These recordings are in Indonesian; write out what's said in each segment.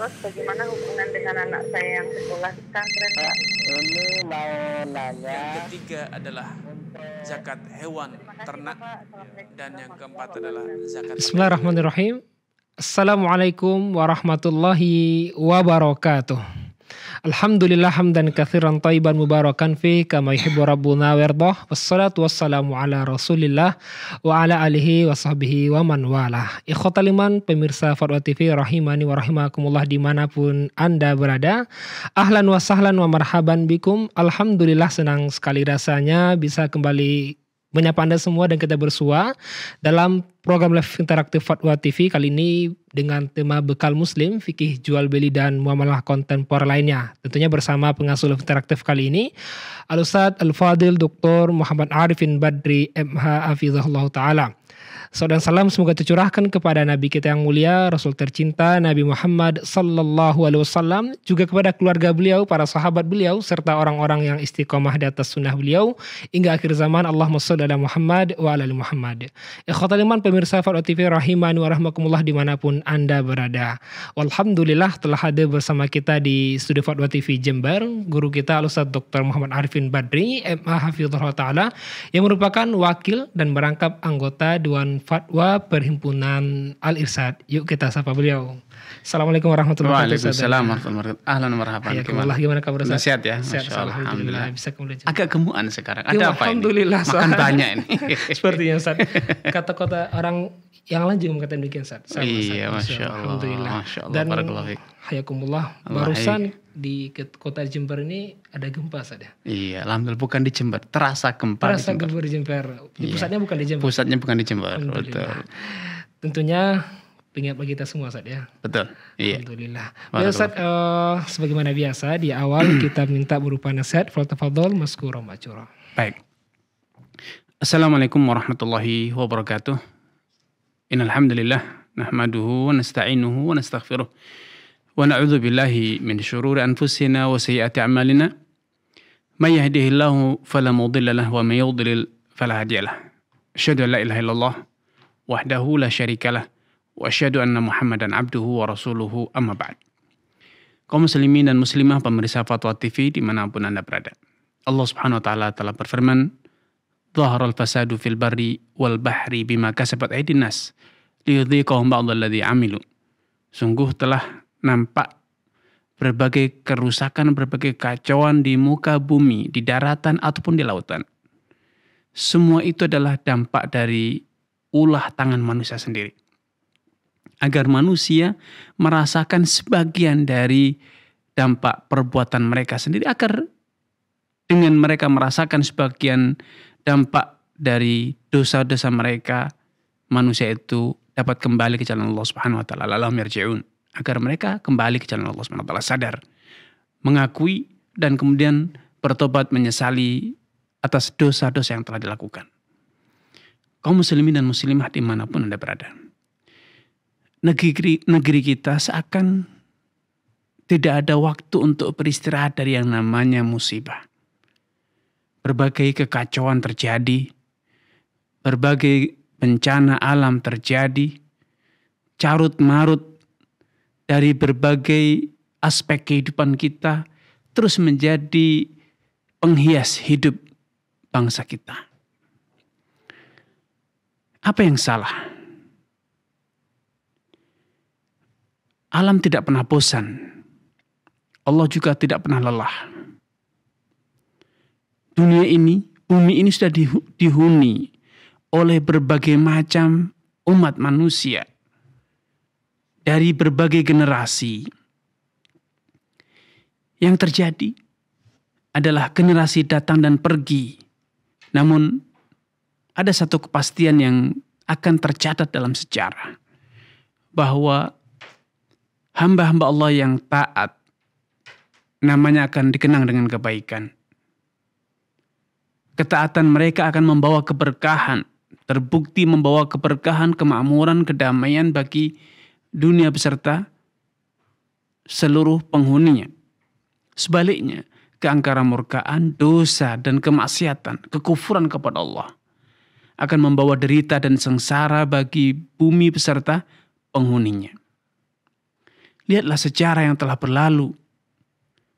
terus bagaimana hubungan dengan anak saya yang sekolah di pesantren Pak? Ini mau nanya. Yang ketiga adalah zakat hewan kasih, ternak dan yang keempat adalah zakat. Bismillahirrahmanirrahim. Assalamualaikum warahmatullahi wabarakatuh. Alhamdulillah hamdan kathiran taiban mubarakan fi kama yuhibbu rabbuna wardah. Wassalatu wassalamu ala rasulillah wa ala alihi wa sahbihi wa man walah. Ikhwatal iman, pemirsa Fatwa TV rahimani wa rahimakumullah dimanapun Anda berada. Ahlan wa sahlan wa marhaban bikum. Alhamdulillah senang sekali rasanya bisa kembali menyapa Anda semua dan kita bersua dalam program live interaktif Fatwa TV kali ini dengan tema bekal muslim, fikih jual beli dan muamalah kontemporer lainnya. Tentunya bersama pengasuh live interaktif kali ini Al Ustaz Al Fadil Dr. Muhammad Arifin Badri MH Afizahullah taala. Saudara salam semoga tercurahkan kepada Nabi kita yang mulia, Rasul tercinta Nabi Muhammad Sallallahu Alaihi Wasallam, juga kepada keluarga beliau, para sahabat beliau, serta orang-orang yang istiqomah di atas sunnah beliau, hingga akhir zaman Allahumma salli ala Muhammad wa ala Muhammad. Ikhwatal iman pemirsa Fatwa TV rahimani wa rahmakumullah dimanapun Anda berada. Alhamdulillah telah hadir bersama kita di studio Fatwa TV Jember, guru kita Al-Ustaz Dr. Muhammad Arifin Badri, MA Hafizullah Ta'ala, yang merupakan wakil dan merangkap anggota Dewan Fatwa Perhimpunan Al-Irsad. Yuk kita sapa beliau. Assalamualaikum warahmatullahi wabarakatuh. Waalaikumsalam warahmatullahi wabarakatuh. Ahlan marhaban. Gimana? gimana kabar Ustaz? Sehat ya? Sehat, Alhamdulillah. Bisa kembali. Agak gemuan sekarang. Ada iya, apa apa Alhamdulillah, Makan banyak ini. Sepertinya Ustaz. Kata-kata orang yang lain juga mengatakan demikian Ustaz. iya, Masya Allah. Alhamdulillah. Masya Allah. Dan hayakumullah Allah barusan di kota Jember ini ada gempa saja. Ya? Iya, alhamdulillah bukan di Jember, terasa gempa terasa di Jember. gempa di Jember. Di iya. pusatnya bukan di Jember. Pusatnya bukan di Jember, betul. Tentunya pengingat bagi kita semua saat ya. Betul. Iya. Alhamdulillah. Ya Ustaz, uh, sebagaimana biasa di awal kita minta berupa nasihat faltafadhol maskurum macura. Baik. Assalamualaikum warahmatullahi wabarakatuh. Innalhamdulillah nahmaduhu wa nasta'inuhu wa nastaghfiruh. ونعوذ بالله من شرور أنفسنا وسيئات أعمالنا من يهده الله فلا مضل له ومن يضلل فلا هادي له أشهد أن لا إله إلا الله وحده لا شريك له وأشهد أن محمدا عبده ورسوله أما بعد kaum muslimin dan muslimah pemirsa Fatwa TV dimanapun Anda berada. Allah subhanahu wa ta'ala telah berfirman, Zaharal fasadu fil barri wal bahri bima kasabat aidin nas, liyudhikahum ba'dalladhi amilu. Sungguh telah nampak berbagai kerusakan, berbagai kacauan di muka bumi, di daratan ataupun di lautan. Semua itu adalah dampak dari ulah tangan manusia sendiri. Agar manusia merasakan sebagian dari dampak perbuatan mereka sendiri agar dengan mereka merasakan sebagian dampak dari dosa-dosa mereka, manusia itu dapat kembali ke jalan Allah Subhanahu wa taala. Lahum agar mereka kembali ke jalan Allah SWT, sadar, mengakui dan kemudian bertobat menyesali atas dosa-dosa yang telah dilakukan. Kaum muslimin dan muslimah dimanapun Anda berada. Negeri, negeri kita seakan tidak ada waktu untuk beristirahat dari yang namanya musibah. Berbagai kekacauan terjadi, berbagai bencana alam terjadi, carut marut dari berbagai aspek kehidupan kita terus menjadi penghias hidup bangsa kita. Apa yang salah? Alam tidak pernah bosan. Allah juga tidak pernah lelah. Dunia ini, bumi ini sudah dihuni oleh berbagai macam umat manusia dari berbagai generasi. Yang terjadi adalah generasi datang dan pergi. Namun ada satu kepastian yang akan tercatat dalam sejarah bahwa hamba-hamba Allah yang taat namanya akan dikenang dengan kebaikan. Ketaatan mereka akan membawa keberkahan, terbukti membawa keberkahan, kemakmuran, kedamaian bagi dunia beserta seluruh penghuninya. Sebaliknya, keangkara murkaan, dosa, dan kemaksiatan, kekufuran kepada Allah akan membawa derita dan sengsara bagi bumi beserta penghuninya. Lihatlah sejarah yang telah berlalu.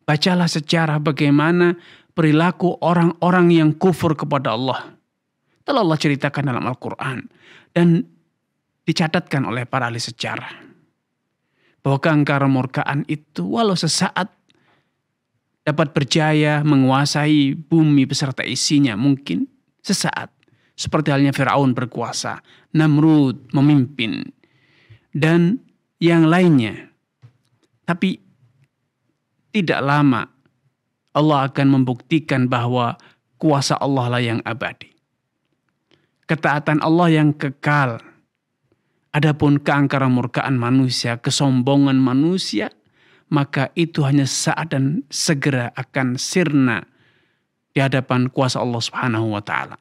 Bacalah sejarah bagaimana perilaku orang-orang yang kufur kepada Allah. Telah Allah ceritakan dalam Al-Quran. Dan dicatatkan oleh para ahli sejarah. Bahwa keangkara morgaan itu walau sesaat dapat berjaya menguasai bumi beserta isinya mungkin sesaat. Seperti halnya Fir'aun berkuasa, Namrud memimpin, dan yang lainnya. Tapi tidak lama Allah akan membuktikan bahwa kuasa Allah lah yang abadi. Ketaatan Allah yang kekal Adapun keangkara murkaan manusia, kesombongan manusia, maka itu hanya saat dan segera akan sirna di hadapan kuasa Allah Subhanahu wa taala.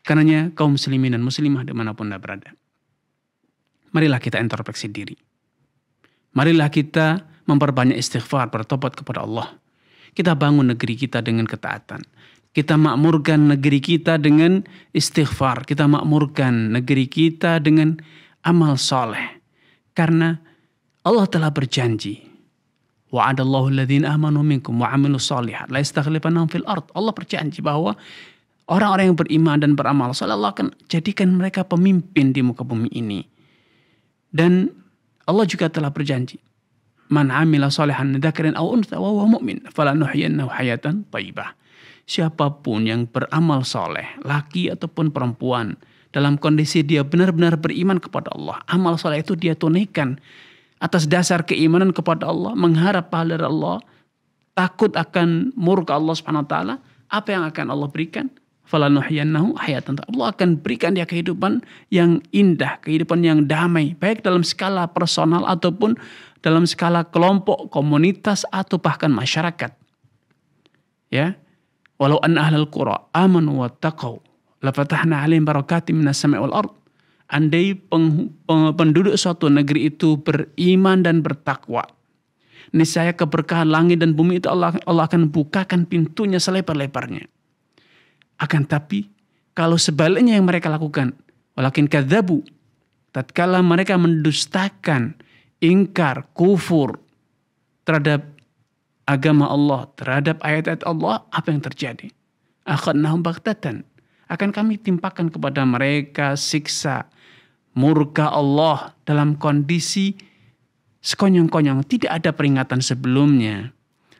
Karenanya kaum muslimin dan muslimah dimanapun Anda berada. Marilah kita introspeksi diri. Marilah kita memperbanyak istighfar, bertobat kepada Allah. Kita bangun negeri kita dengan ketaatan. Kita makmurkan negeri kita dengan istighfar. Kita makmurkan negeri kita dengan amal soleh. Karena Allah telah berjanji. Wa'adallahu alladhina amanu minkum wa amilu salihat. La istakhlifannahum fil ard. Allah berjanji bahwa orang-orang yang beriman dan beramal soleh Allah akan jadikan mereka pemimpin di muka bumi ini. Dan Allah juga telah berjanji man amila salihan dzakarin aw untha wa huwa mu'min falanuhyiyannahu hayatan thayyibah siapapun yang beramal soleh, laki ataupun perempuan, dalam kondisi dia benar-benar beriman kepada Allah, amal soleh itu dia tunaikan atas dasar keimanan kepada Allah, mengharap pahala dari Allah, takut akan murka Allah Subhanahu wa taala, apa yang akan Allah berikan? falanuhyiyannahu hayatan Allah akan berikan dia kehidupan yang indah, kehidupan yang damai, baik dalam skala personal ataupun dalam skala kelompok, komunitas atau bahkan masyarakat. Ya walau an ahlal qura amanu wa taqaw lafatahna alaihim barakatim minas sama'i wal ard andai peng, peng, penduduk suatu negeri itu beriman dan bertakwa niscaya keberkahan langit dan bumi itu Allah, Allah akan bukakan pintunya selebar-lebarnya akan tapi kalau sebaliknya yang mereka lakukan walakin kadzabu tatkala mereka mendustakan ingkar kufur terhadap agama Allah, terhadap ayat-ayat Allah, apa yang terjadi? Akhadnahum baghtatan. Akan kami timpakan kepada mereka siksa murka Allah dalam kondisi sekonyong-konyong. Tidak ada peringatan sebelumnya.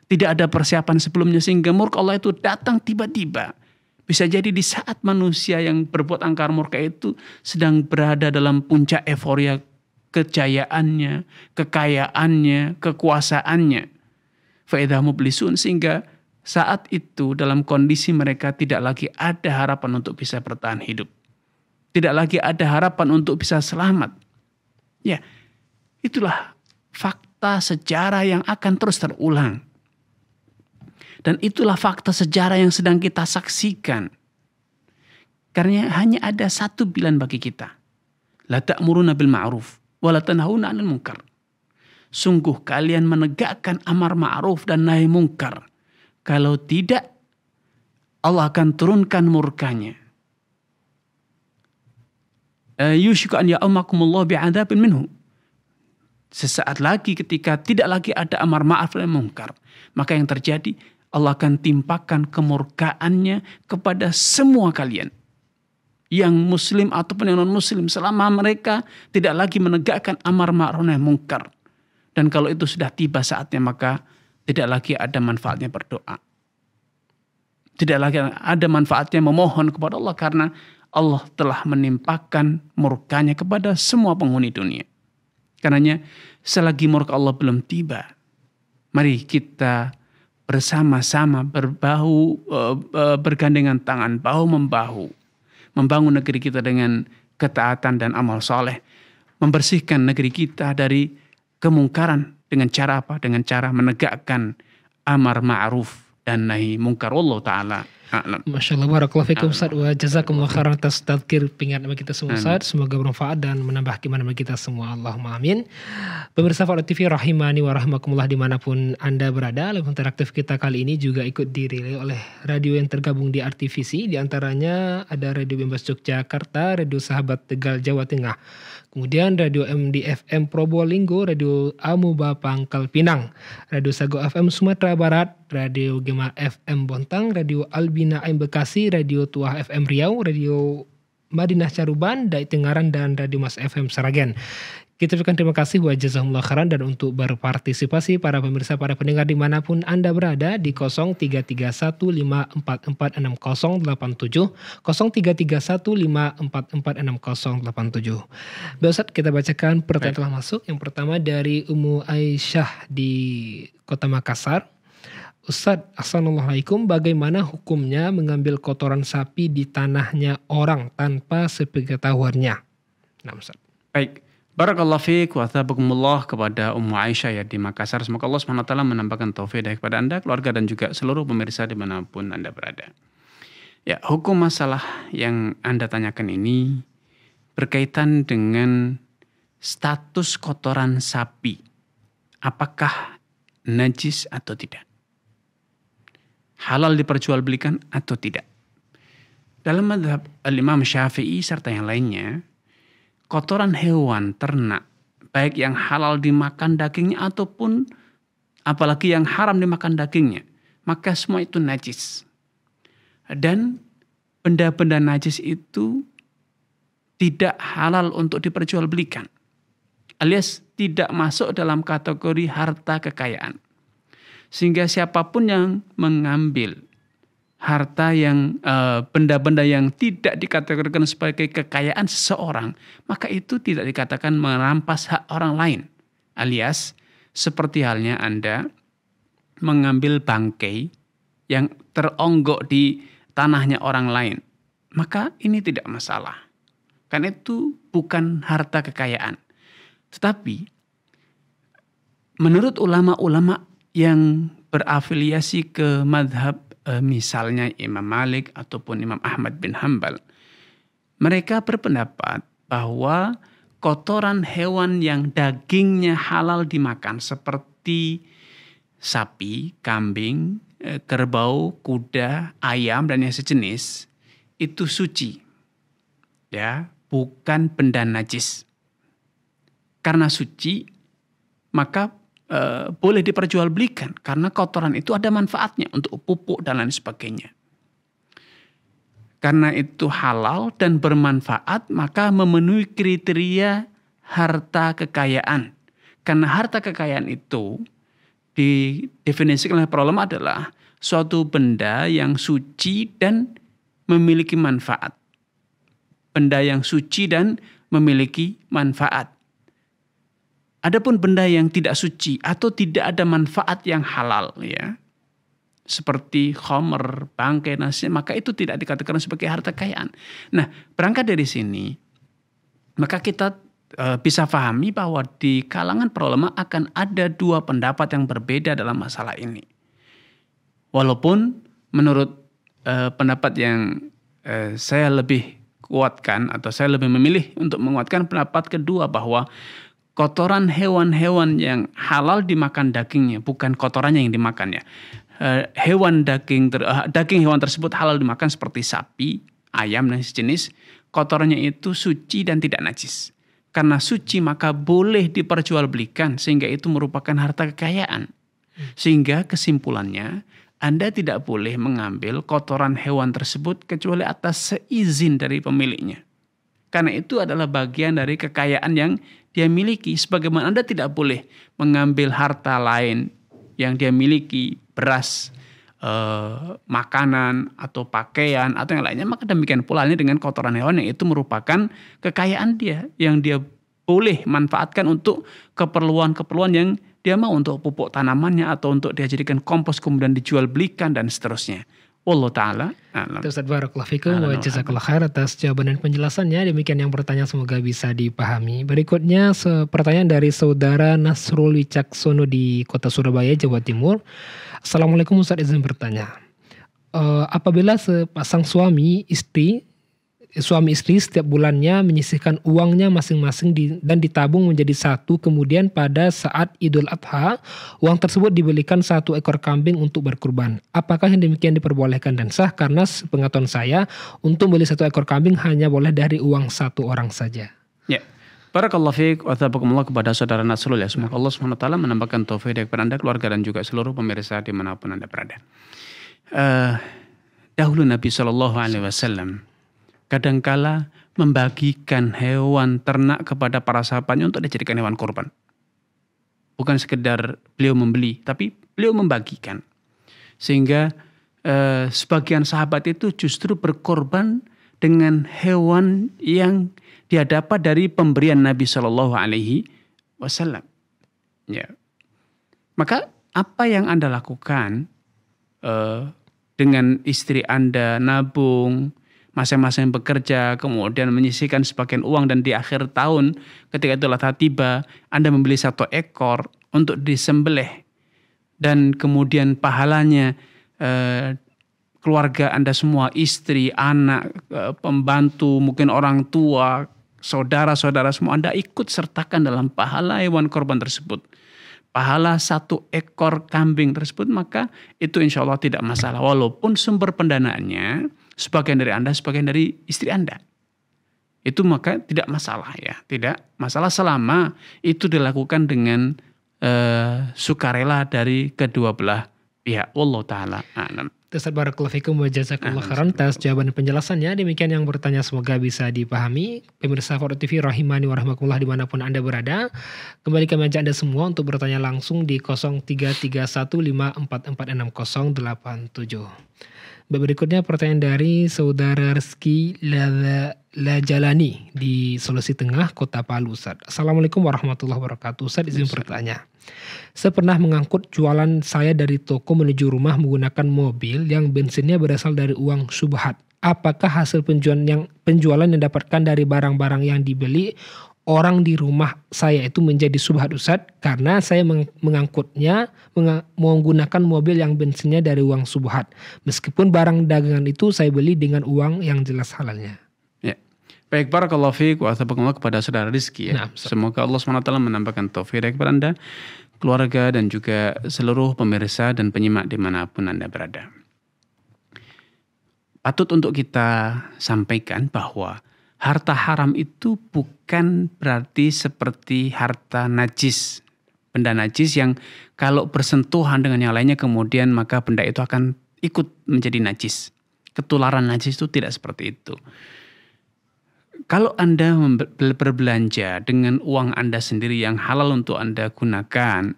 Tidak ada persiapan sebelumnya sehingga murka Allah itu datang tiba-tiba. Bisa jadi di saat manusia yang berbuat angkar murka itu sedang berada dalam puncak euforia kejayaannya, kekayaannya, kekuasaannya faedah mublisun sehingga saat itu dalam kondisi mereka tidak lagi ada harapan untuk bisa bertahan hidup. Tidak lagi ada harapan untuk bisa selamat. Ya, itulah fakta sejarah yang akan terus terulang. Dan itulah fakta sejarah yang sedang kita saksikan. Karena hanya ada satu bilan bagi kita. La ta'muruna bil ma'ruf wa la tanhauna 'anil munkar. Sungguh kalian menegakkan amar ma'ruf dan nahi mungkar. Kalau tidak, Allah akan turunkan murkanya. an ya'umakumullah bi'adabin minhu. Sesaat lagi ketika tidak lagi ada amar ma'ruf dan mungkar. Maka yang terjadi, Allah akan timpakan kemurkaannya kepada semua kalian. Yang muslim ataupun yang non muslim. Selama mereka tidak lagi menegakkan amar ma'ruf dan mungkar. Dan kalau itu sudah tiba saatnya maka tidak lagi ada manfaatnya berdoa. Tidak lagi ada manfaatnya memohon kepada Allah karena Allah telah menimpakan murkanya kepada semua penghuni dunia. Karenanya selagi murka Allah belum tiba, mari kita bersama-sama berbahu eh, eh, bergandengan tangan bahu membahu membangun negeri kita dengan ketaatan dan amal soleh membersihkan negeri kita dari kemungkaran dengan cara apa? Dengan cara menegakkan amar ma'ruf dan nahi mungkar Allah taala. Masya Allah, warahmatullahi wabarakatuh Ustaz wa jazakumullah khairan atas tadkir pengingat nama kita semua Ustaz. Semoga bermanfaat dan menambah keimanan nama kita semua. Allahumma amin. Pemirsa Fakta TV rahimani wa rahmakumullah dimanapun Anda berada. Lebih interaktif kita kali ini juga ikut dirilai oleh radio yang tergabung di RTVC. Di antaranya ada Radio Bimbas Yogyakarta, Radio Sahabat Tegal Jawa Tengah. Kemudian Radio MDFM Probolinggo, Radio Amuba Pangkal Pinang, Radio Sago FM Sumatera Barat, Radio Gema FM Bontang, Radio Albina M Bekasi, Radio Tuah FM Riau, Radio Madinah Caruban, Dai Tengaran, dan Radio Mas FM Saragen. Kita ucapkan terima kasih wajah jazahumullah khairan dan untuk berpartisipasi para pemirsa, para pendengar dimanapun Anda berada di 0331544607, 0331544607. Besok kita bacakan pertanyaan yang telah masuk. Yang pertama dari Umu Aisyah di Kota Makassar. Ustadz, Assalamualaikum, bagaimana hukumnya mengambil kotoran sapi di tanahnya orang tanpa sepengetahuannya? Nah, Baik, Barakallahu fiik wa thabakumullah kepada Ummu Aisyah ya di Makassar. Semoga Allah SWT menambahkan taufik dari kepada Anda, keluarga dan juga seluruh pemirsa di manapun Anda berada. Ya, hukum masalah yang Anda tanyakan ini berkaitan dengan status kotoran sapi. Apakah najis atau tidak? Halal diperjualbelikan atau tidak? Dalam madhab al-imam syafi'i serta yang lainnya, kotoran hewan ternak, baik yang halal dimakan dagingnya ataupun apalagi yang haram dimakan dagingnya, maka semua itu najis. Dan benda-benda najis itu tidak halal untuk diperjualbelikan. Alias tidak masuk dalam kategori harta kekayaan. Sehingga siapapun yang mengambil harta yang eh, benda-benda yang tidak dikategorikan sebagai kekayaan seseorang, maka itu tidak dikatakan merampas hak orang lain. Alias seperti halnya Anda mengambil bangkai yang teronggok di tanahnya orang lain, maka ini tidak masalah. Karena itu bukan harta kekayaan. Tetapi menurut ulama-ulama yang berafiliasi ke madhab Eh, misalnya Imam Malik ataupun Imam Ahmad bin Hambal. Mereka berpendapat bahwa kotoran hewan yang dagingnya halal dimakan seperti sapi, kambing, eh, kerbau, kuda, ayam dan yang sejenis itu suci. Ya, bukan benda najis. Karena suci, maka e, boleh diperjualbelikan karena kotoran itu ada manfaatnya untuk pupuk dan lain sebagainya. Karena itu halal dan bermanfaat, maka memenuhi kriteria harta kekayaan. Karena harta kekayaan itu didefinisikan oleh problem adalah suatu benda yang suci dan memiliki manfaat. Benda yang suci dan memiliki manfaat. Adapun benda yang tidak suci atau tidak ada manfaat yang halal ya. Seperti khomer, bangkai, nasi, maka itu tidak dikatakan sebagai harta kekayaan. Nah, berangkat dari sini, maka kita e, bisa pahami bahwa di kalangan para akan ada dua pendapat yang berbeda dalam masalah ini. Walaupun menurut e, pendapat yang e, saya lebih kuatkan atau saya lebih memilih untuk menguatkan pendapat kedua bahwa kotoran hewan-hewan yang halal dimakan dagingnya, bukan kotorannya yang dimakan ya. Eh, hewan daging ter, eh, daging hewan tersebut halal dimakan seperti sapi, ayam dan sejenis. Kotorannya itu suci dan tidak najis. Karena suci maka boleh diperjualbelikan sehingga itu merupakan harta kekayaan. Sehingga kesimpulannya anda tidak boleh mengambil kotoran hewan tersebut kecuali atas seizin dari pemiliknya. Karena itu adalah bagian dari kekayaan yang dia miliki. Sebagaimana Anda tidak boleh mengambil harta lain yang dia miliki, beras, eh, makanan, atau pakaian, atau yang lainnya. Maka demikian pula ini dengan kotoran hewan yang itu merupakan kekayaan dia. Yang dia boleh manfaatkan untuk keperluan-keperluan yang dia mau untuk pupuk tanamannya atau untuk dia jadikan kompos kemudian dijual belikan dan seterusnya. Allah ta'ala Terus barakallah fikum wa jazakallah khair atas jawaban dan penjelasannya. Demikian yang pertanyaan semoga bisa dipahami. Berikutnya pertanyaan dari saudara Nasrul Wicaksono di kota Surabaya, Jawa Timur. Assalamualaikum Ustaz izin bertanya. Uh, apabila sepasang suami istri suami istri setiap bulannya menyisihkan uangnya masing-masing di, dan ditabung menjadi satu. Kemudian pada saat Idul Adha, uang tersebut dibelikan satu ekor kambing untuk berkurban. Apakah yang demikian diperbolehkan dan sah? Karena pengetahuan saya, untuk beli satu ekor kambing hanya boleh dari uang satu orang saja. Ya. Barakallahu fiik wa tabakumullah kepada saudara Nasrul ya. Semoga Allah SWT menambahkan taufik kepada Anda, keluarga dan juga seluruh pemirsa dimanapun Anda berada. Uh, dahulu Nabi Shallallahu Alaihi Wasallam kadangkala membagikan hewan ternak kepada para sahabatnya untuk dijadikan hewan korban Bukan sekedar beliau membeli, tapi beliau membagikan. Sehingga eh, sebagian sahabat itu justru berkorban dengan hewan yang dapat dari pemberian Nabi Shallallahu Alaihi Wasallam. Ya. Maka apa yang anda lakukan eh, dengan istri anda nabung, masing-masing bekerja, kemudian menyisihkan sebagian uang dan di akhir tahun ketika itu latah tiba, Anda membeli satu ekor untuk disembelih dan kemudian pahalanya eh, keluarga Anda semua, istri, anak, eh, pembantu, mungkin orang tua, saudara-saudara semua Anda ikut sertakan dalam pahala hewan korban tersebut pahala satu ekor kambing tersebut maka itu insya Allah tidak masalah walaupun sumber pendanaannya sebagian dari Anda, sebagian dari istri Anda. Itu maka tidak masalah ya, tidak masalah selama itu dilakukan dengan eh, sukarela dari kedua belah pihak. Allah taala a'lam. Ustaz Barakallahu Fikum wa Khairan atas jawaban penjelasannya. Demikian yang bertanya semoga bisa dipahami. Pemirsa Foro TV Rahimani Warahmatullah dimanapun Anda berada. Kembali ke meja Anda semua untuk bertanya langsung di 033154446087. Berikutnya pertanyaan dari Saudara Rizky Lajalani di Sulawesi Tengah, Kota Palu. Ustaz. Assalamualaikum warahmatullahi wabarakatuh. Ustaz izin bertanya. Saya pernah mengangkut jualan saya dari toko menuju rumah menggunakan mobil yang bensinnya berasal dari uang subhat. Apakah hasil penjualan yang penjualan yang dapatkan dari barang-barang yang dibeli orang di rumah saya itu menjadi subhat usad karena saya mengangkutnya menggunakan mobil yang bensinnya dari uang subhat meskipun barang dagangan itu saya beli dengan uang yang jelas halalnya ya baik barakallahu fiik wa kepada saudara Rizki ya nah, semoga Allah SWT menambahkan taufik kepada anda keluarga dan juga seluruh pemirsa dan penyimak dimanapun anda berada patut untuk kita sampaikan bahwa harta haram itu bukan berarti seperti harta najis. Benda najis yang kalau bersentuhan dengan yang lainnya kemudian maka benda itu akan ikut menjadi najis. Ketularan najis itu tidak seperti itu. Kalau Anda berbelanja dengan uang Anda sendiri yang halal untuk Anda gunakan,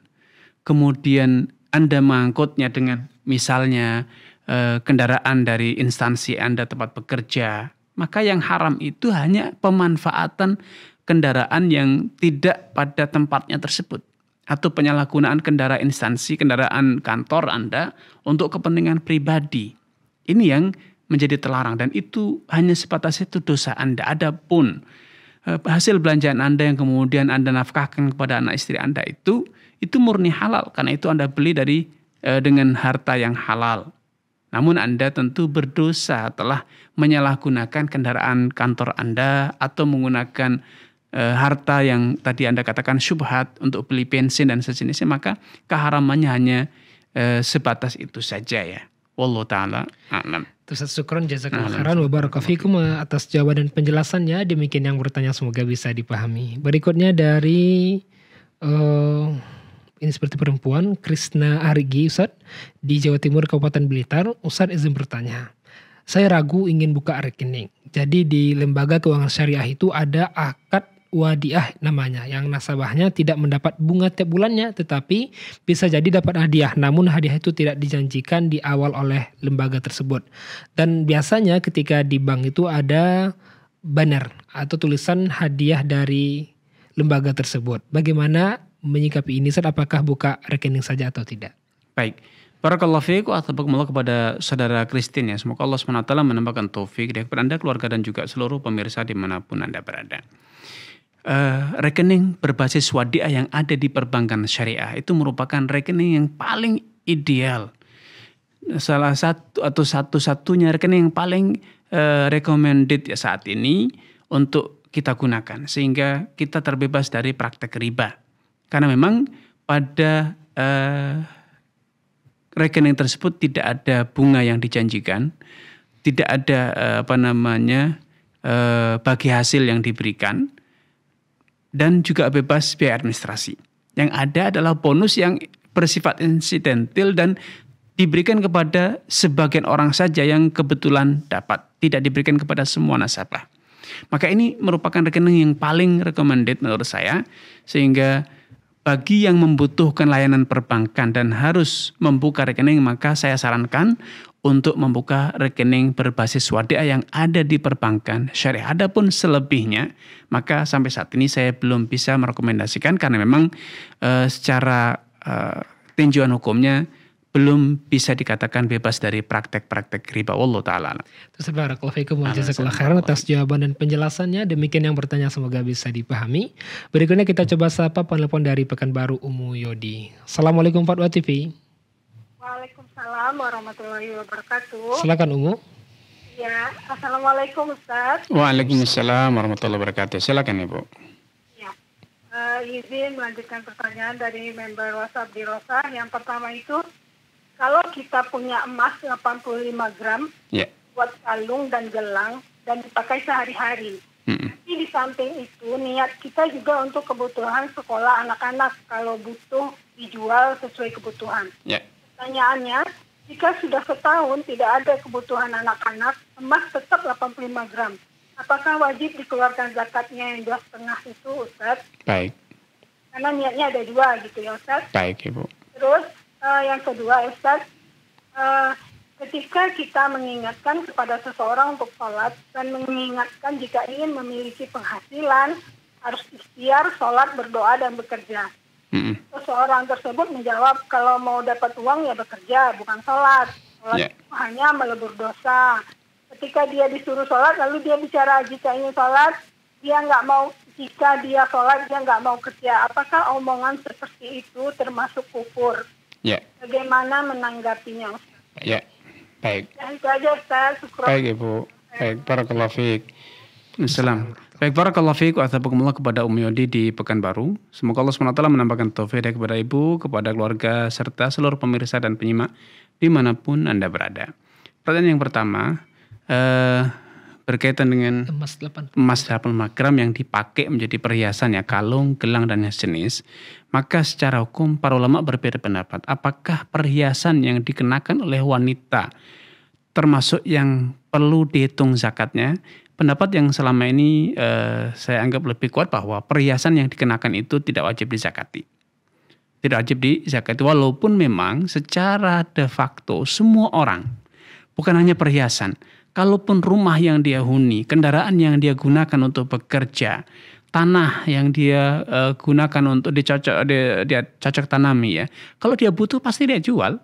kemudian Anda mengangkutnya dengan misalnya eh, kendaraan dari instansi Anda tempat bekerja, maka yang haram itu hanya pemanfaatan kendaraan yang tidak pada tempatnya tersebut atau penyalahgunaan kendaraan instansi, kendaraan kantor Anda untuk kepentingan pribadi. Ini yang menjadi terlarang dan itu hanya sebatas itu dosa Anda. Adapun eh, hasil belanjaan Anda yang kemudian Anda nafkahkan kepada anak istri Anda itu itu murni halal karena itu Anda beli dari eh, dengan harta yang halal. Namun Anda tentu berdosa telah menyalahgunakan kendaraan kantor Anda atau menggunakan e, harta yang tadi Anda katakan syubhat untuk beli bensin dan sejenisnya, maka keharamannya hanya e, sebatas itu saja ya. Wallahu taala alam. Ustaz Sukron jazakallah khairan wa barakafikum atas jawaban dan penjelasannya. Demikian yang bertanya semoga bisa dipahami. Berikutnya dari uh, eh, ini seperti perempuan Krishna Arigi Ustaz di Jawa Timur Kabupaten Blitar. Ustaz izin bertanya saya ragu ingin buka rekening. Jadi di lembaga keuangan syariah itu ada akad wadiah namanya yang nasabahnya tidak mendapat bunga tiap bulannya tetapi bisa jadi dapat hadiah namun hadiah itu tidak dijanjikan di awal oleh lembaga tersebut dan biasanya ketika di bank itu ada banner atau tulisan hadiah dari lembaga tersebut bagaimana menyikapi ini saat apakah buka rekening saja atau tidak baik Barakallahu atau wa kepada saudara Kristin ya. Semoga Allah SWT menambahkan taufik kepada Anda, keluarga dan juga seluruh pemirsa di manapun Anda berada. Uh, rekening berbasis wadiah yang ada di perbankan syariah itu merupakan rekening yang paling ideal. Salah satu atau satu-satunya rekening yang paling uh, recommended ya saat ini untuk kita gunakan sehingga kita terbebas dari praktek riba. Karena memang pada uh, rekening tersebut tidak ada bunga yang dijanjikan, tidak ada eh, apa namanya eh, bagi hasil yang diberikan, dan juga bebas biaya administrasi. Yang ada adalah bonus yang bersifat insidentil dan diberikan kepada sebagian orang saja yang kebetulan dapat, tidak diberikan kepada semua nasabah. Maka ini merupakan rekening yang paling recommended menurut saya, sehingga bagi yang membutuhkan layanan perbankan dan harus membuka rekening, maka saya sarankan untuk membuka rekening berbasis wadah yang ada di perbankan syariah. Adapun selebihnya, maka sampai saat ini saya belum bisa merekomendasikan karena memang e, secara e, tinjauan hukumnya belum bisa dikatakan bebas dari praktek-praktek riba Allah taala. Tersebarakallahu fikum wa jazakallahu khairan atas jawaban dan penjelasannya. Demikian yang bertanya semoga bisa dipahami. Berikutnya kita coba sapa penelpon dari Pekanbaru Umu Yodi. Assalamualaikum Fatwa TV. Waalaikumsalam warahmatullahi wabarakatuh. Silakan Umu. Ya, Assalamualaikum Ustaz. Waalaikumsalam warahmatullahi wabarakatuh. Silakan Ibu. Uh, izin melanjutkan pertanyaan dari member WhatsApp di Rosa. Yang pertama itu, kalau kita punya emas 85 gram yeah. buat kalung dan gelang dan dipakai sehari-hari. Mm-hmm. di samping itu niat kita juga untuk kebutuhan sekolah anak-anak kalau butuh dijual sesuai kebutuhan. Yeah. Pertanyaannya, jika sudah setahun tidak ada kebutuhan anak-anak, emas tetap 85 gram. Apakah wajib dikeluarkan zakatnya yang dua setengah itu, Ustaz? Baik. Karena niatnya ada dua gitu ya, Ustaz. Baik, Ibu. Terus uh, yang kedua Ustaz, uh, eh, ketika kita mengingatkan kepada seseorang untuk sholat dan mengingatkan jika ingin memiliki penghasilan harus istiar sholat, berdoa dan bekerja. Mm -hmm. Seseorang tersebut menjawab kalau mau dapat uang ya bekerja, bukan sholat. Sholat yeah. itu hanya melebur dosa. Ketika dia disuruh sholat, lalu dia bicara jika ingin sholat, dia nggak mau jika dia sholat dia nggak mau kerja. Apakah omongan seperti itu termasuk kufur? Ya. Bagaimana menanggapinya? Ya, baik. Dan ya, itu aja Ustaz. Baik Ibu. Baik, para kalafik. Assalamualaikum. Baik, para kalafik wa kepada Umi Yodi di Pekanbaru. Semoga Allah SWT menambahkan taufik kepada ibu, kepada keluarga, serta seluruh pemirsa dan penyimak dimanapun Anda berada. Pertanyaan yang pertama, eh, berkaitan dengan emas 80, emas gram yang dipakai menjadi perhiasan ya kalung, gelang dan yang jenis maka secara hukum para ulama berbeda pendapat apakah perhiasan yang dikenakan oleh wanita termasuk yang perlu dihitung zakatnya. Pendapat yang selama ini eh, saya anggap lebih kuat bahwa perhiasan yang dikenakan itu tidak wajib dizakati. Tidak wajib dizakati walaupun memang secara de facto semua orang bukan hanya perhiasan kalaupun rumah yang dia huni, kendaraan yang dia gunakan untuk bekerja, tanah yang dia uh, gunakan untuk dicocok dia, dia cocok tanami ya. Kalau dia butuh pasti dia jual.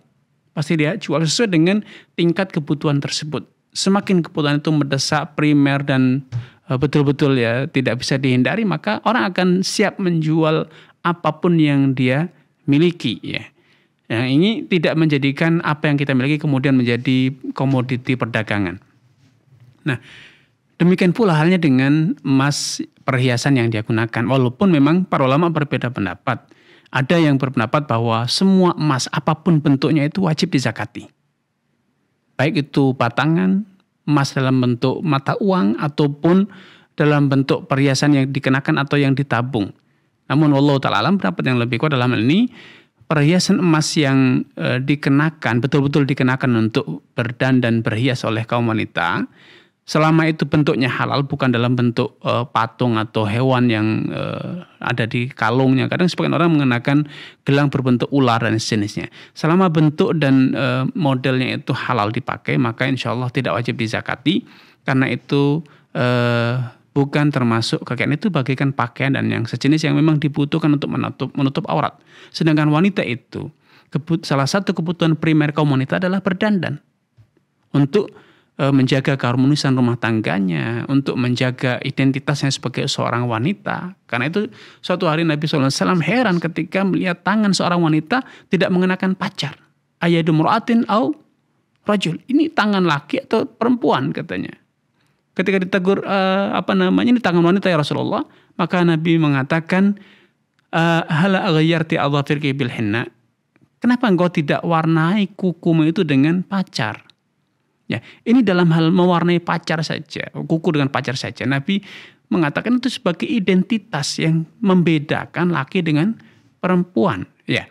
Pasti dia jual sesuai dengan tingkat kebutuhan tersebut. Semakin kebutuhan itu mendesak primer dan eh, betul-betul uh, ya tidak bisa dihindari, maka orang akan siap menjual apapun yang dia miliki ya. Yang nah, ini tidak menjadikan apa yang kita miliki kemudian menjadi komoditi perdagangan. Nah, demikian pula halnya dengan emas perhiasan yang dia gunakan. Walaupun memang para ulama berbeda pendapat. Ada yang berpendapat bahwa semua emas apapun bentuknya itu wajib dizakati. Baik itu batangan, emas dalam bentuk mata uang ataupun dalam bentuk perhiasan yang dikenakan atau yang ditabung. Namun Allah taala alam pendapat yang lebih kuat dalam hal ini perhiasan emas yang e, dikenakan betul-betul dikenakan untuk berdan dan berhias oleh kaum wanita selama itu bentuknya halal bukan dalam bentuk uh, patung atau hewan yang uh, ada di kalungnya kadang sebagian orang mengenakan gelang berbentuk ular dan sejenisnya selama bentuk dan uh, modelnya itu halal dipakai maka insya Allah tidak wajib dizakati karena itu uh, bukan termasuk kekayaan itu bagikan pakaian dan yang sejenis yang memang dibutuhkan untuk menutup menutup aurat sedangkan wanita itu kebut, salah satu kebutuhan primer kaum wanita adalah berdandan untuk Eh, menjaga keharmonisan rumah tangganya, untuk menjaga identitasnya sebagai seorang wanita. Karena itu suatu hari Nabi SAW heran ketika melihat tangan seorang wanita tidak mengenakan pacar. Ayadu mur'atin au rajul. Ini tangan laki atau perempuan katanya. Ketika ditegur uh, apa namanya ini tangan wanita ya Rasulullah, maka Nabi mengatakan eh, hala aghyarti adhafirki bil henna. Kenapa engkau tidak warnai kukumu itu dengan pacar? Ya, ini dalam hal mewarnai pacar saja, kuku dengan pacar saja. Nabi mengatakan itu sebagai identitas yang membedakan laki dengan perempuan. Ya,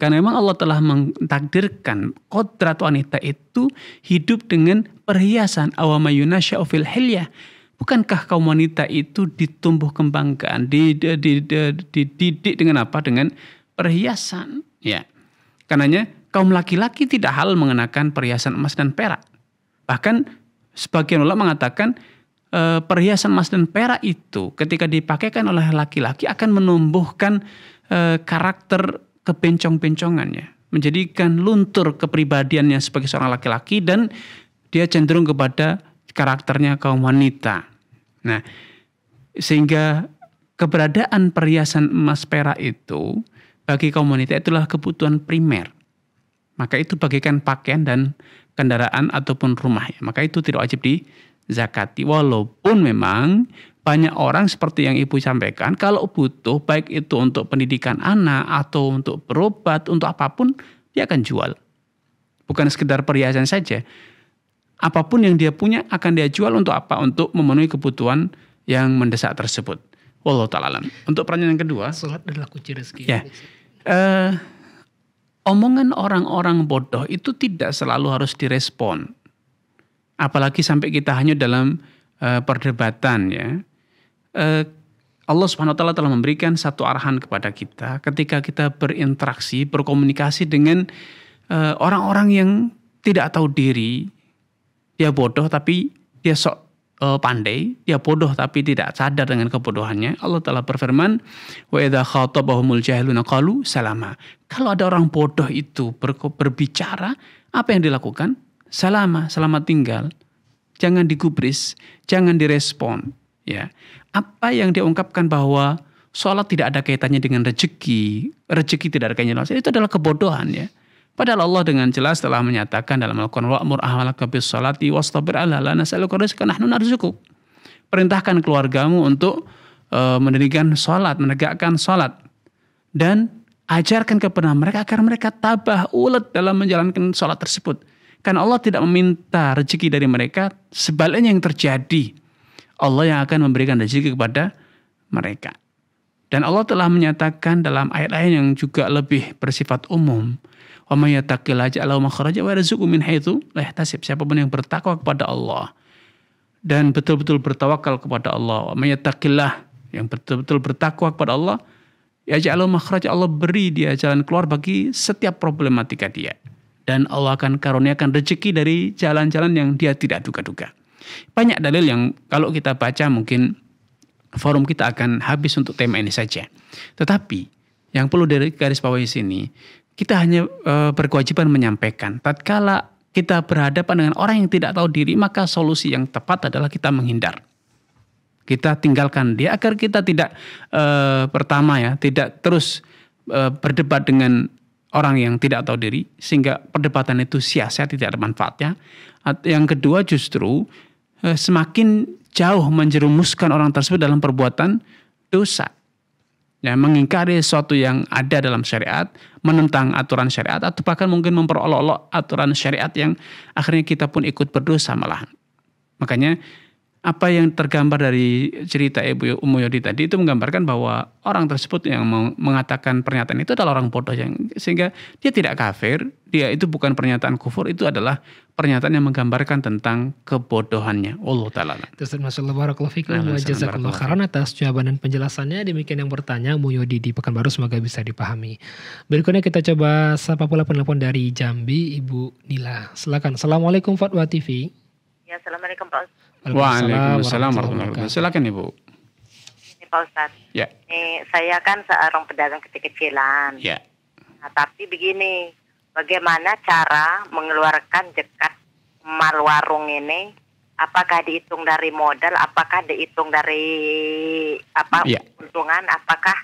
karena memang Allah telah mentakdirkan kodrat wanita itu hidup dengan perhiasan awamayuna ofil helia Bukankah kaum wanita itu ditumbuh kembangkan, dididik dengan apa? Dengan perhiasan. Ya. Karenanya kaum laki-laki tidak hal mengenakan perhiasan emas dan perak. Bahkan sebagian ulama mengatakan eh, perhiasan emas dan perak itu ketika dipakaikan oleh laki-laki akan menumbuhkan eh, karakter kebencong-bencongannya, menjadikan luntur kepribadiannya sebagai seorang laki-laki dan dia cenderung kepada karakternya kaum wanita. Nah, sehingga keberadaan perhiasan emas perak itu bagi kaum wanita itulah kebutuhan primer maka itu bagikan pakaian dan kendaraan ataupun rumah. Ya. Maka itu tidak wajib di zakati Walaupun memang banyak orang seperti yang ibu sampaikan, kalau butuh baik itu untuk pendidikan anak atau untuk berobat, untuk apapun, dia akan jual. Bukan sekedar perhiasan saja. Apapun yang dia punya akan dia jual untuk apa? Untuk memenuhi kebutuhan yang mendesak tersebut. Wallahu ta'ala Untuk perannya yang kedua. Salat adalah kunci rezeki. Ya. Uh, omongan orang-orang bodoh itu tidak selalu harus direspon. Apalagi sampai kita hanya dalam uh, perdebatan ya. Uh, Allah Subhanahu wa taala telah memberikan satu arahan kepada kita ketika kita berinteraksi, berkomunikasi dengan eh, orang-orang uh, yang tidak tahu diri, dia bodoh tapi dia sok Eh, pandai, dia ya bodoh tapi tidak sadar dengan kebodohannya. Allah telah berfirman, "Wa idza salama." Kalau ada orang bodoh itu ber berbicara, apa yang dilakukan? Salama, selamat tinggal. Jangan digubris, jangan direspon, ya. Apa yang diungkapkan bahwa sholat tidak ada kaitannya dengan rezeki, rezeki tidak ada kaitannya dengan itu adalah kebodohan ya. Padahal Allah dengan jelas telah menyatakan dalam Al-Quran wa'mur ahlaka bis salati wastabir 'alaiha nas'aluka rizqan nahnu narzukuk. Perintahkan keluargamu untuk e, eh, mendirikan salat, menegakkan salat dan ajarkan kepada mereka agar mereka tabah ulet dalam menjalankan salat tersebut. Karena Allah tidak meminta rezeki dari mereka, sebaliknya yang terjadi Allah yang akan memberikan rezeki kepada mereka. Dan Allah telah menyatakan dalam ayat-ayat yang juga lebih bersifat umum, Wa may Siapapun yang bertakwa kepada Allah dan betul-betul bertawakal kepada Allah, yang betul-betul bertakwa kepada Allah, ya ja'ala makhraja Allah beri dia jalan keluar bagi setiap problematika dia. Dan Allah akan karuniakan rezeki dari jalan-jalan yang dia tidak duga-duga. Banyak dalil yang kalau kita baca mungkin forum kita akan habis untuk tema ini saja. Tetapi yang perlu dari garis bawahi sini, kita hanya e, berkewajiban menyampaikan. Tatkala kita berhadapan dengan orang yang tidak tahu diri, maka solusi yang tepat adalah kita menghindar. Kita tinggalkan dia agar kita tidak e, pertama ya, tidak terus e, berdebat dengan orang yang tidak tahu diri sehingga perdebatan itu sia-sia tidak ada manfaatnya. Yang kedua justru e, semakin jauh menjerumuskan orang tersebut dalam perbuatan dosa ya, mengingkari sesuatu yang ada dalam syariat, menentang aturan syariat, atau bahkan mungkin memperolok-olok aturan syariat yang akhirnya kita pun ikut berdosa malah. Makanya apa yang tergambar dari cerita Ibu Umoyodi tadi itu menggambarkan bahwa orang tersebut yang mengatakan pernyataan itu adalah orang bodoh yang sehingga dia tidak kafir, dia itu bukan pernyataan kufur, itu adalah pernyataan yang menggambarkan tentang kebodohannya. Allah taala. Terus kasih atas jawaban dan penjelasannya. Demikian yang bertanya Umoyodi di Pekanbaru semoga bisa dipahami. Berikutnya kita coba sapa pula penelpon dari Jambi Ibu Nila. Silakan. Assalamualaikum Fatwa TV. Ya, Assalamualaikum Pak Waalaikumsalam warahmatullahi wabarakatuh. Silakan Ibu. Ini Pak Ustaz. Ya. Ini saya kan seorang pedagang kecil-kecilan. Ya. Nah, tapi begini, bagaimana cara mengeluarkan jekat mal warung ini? Apakah dihitung dari modal? Apakah dihitung dari apa ya. untungan? Apakah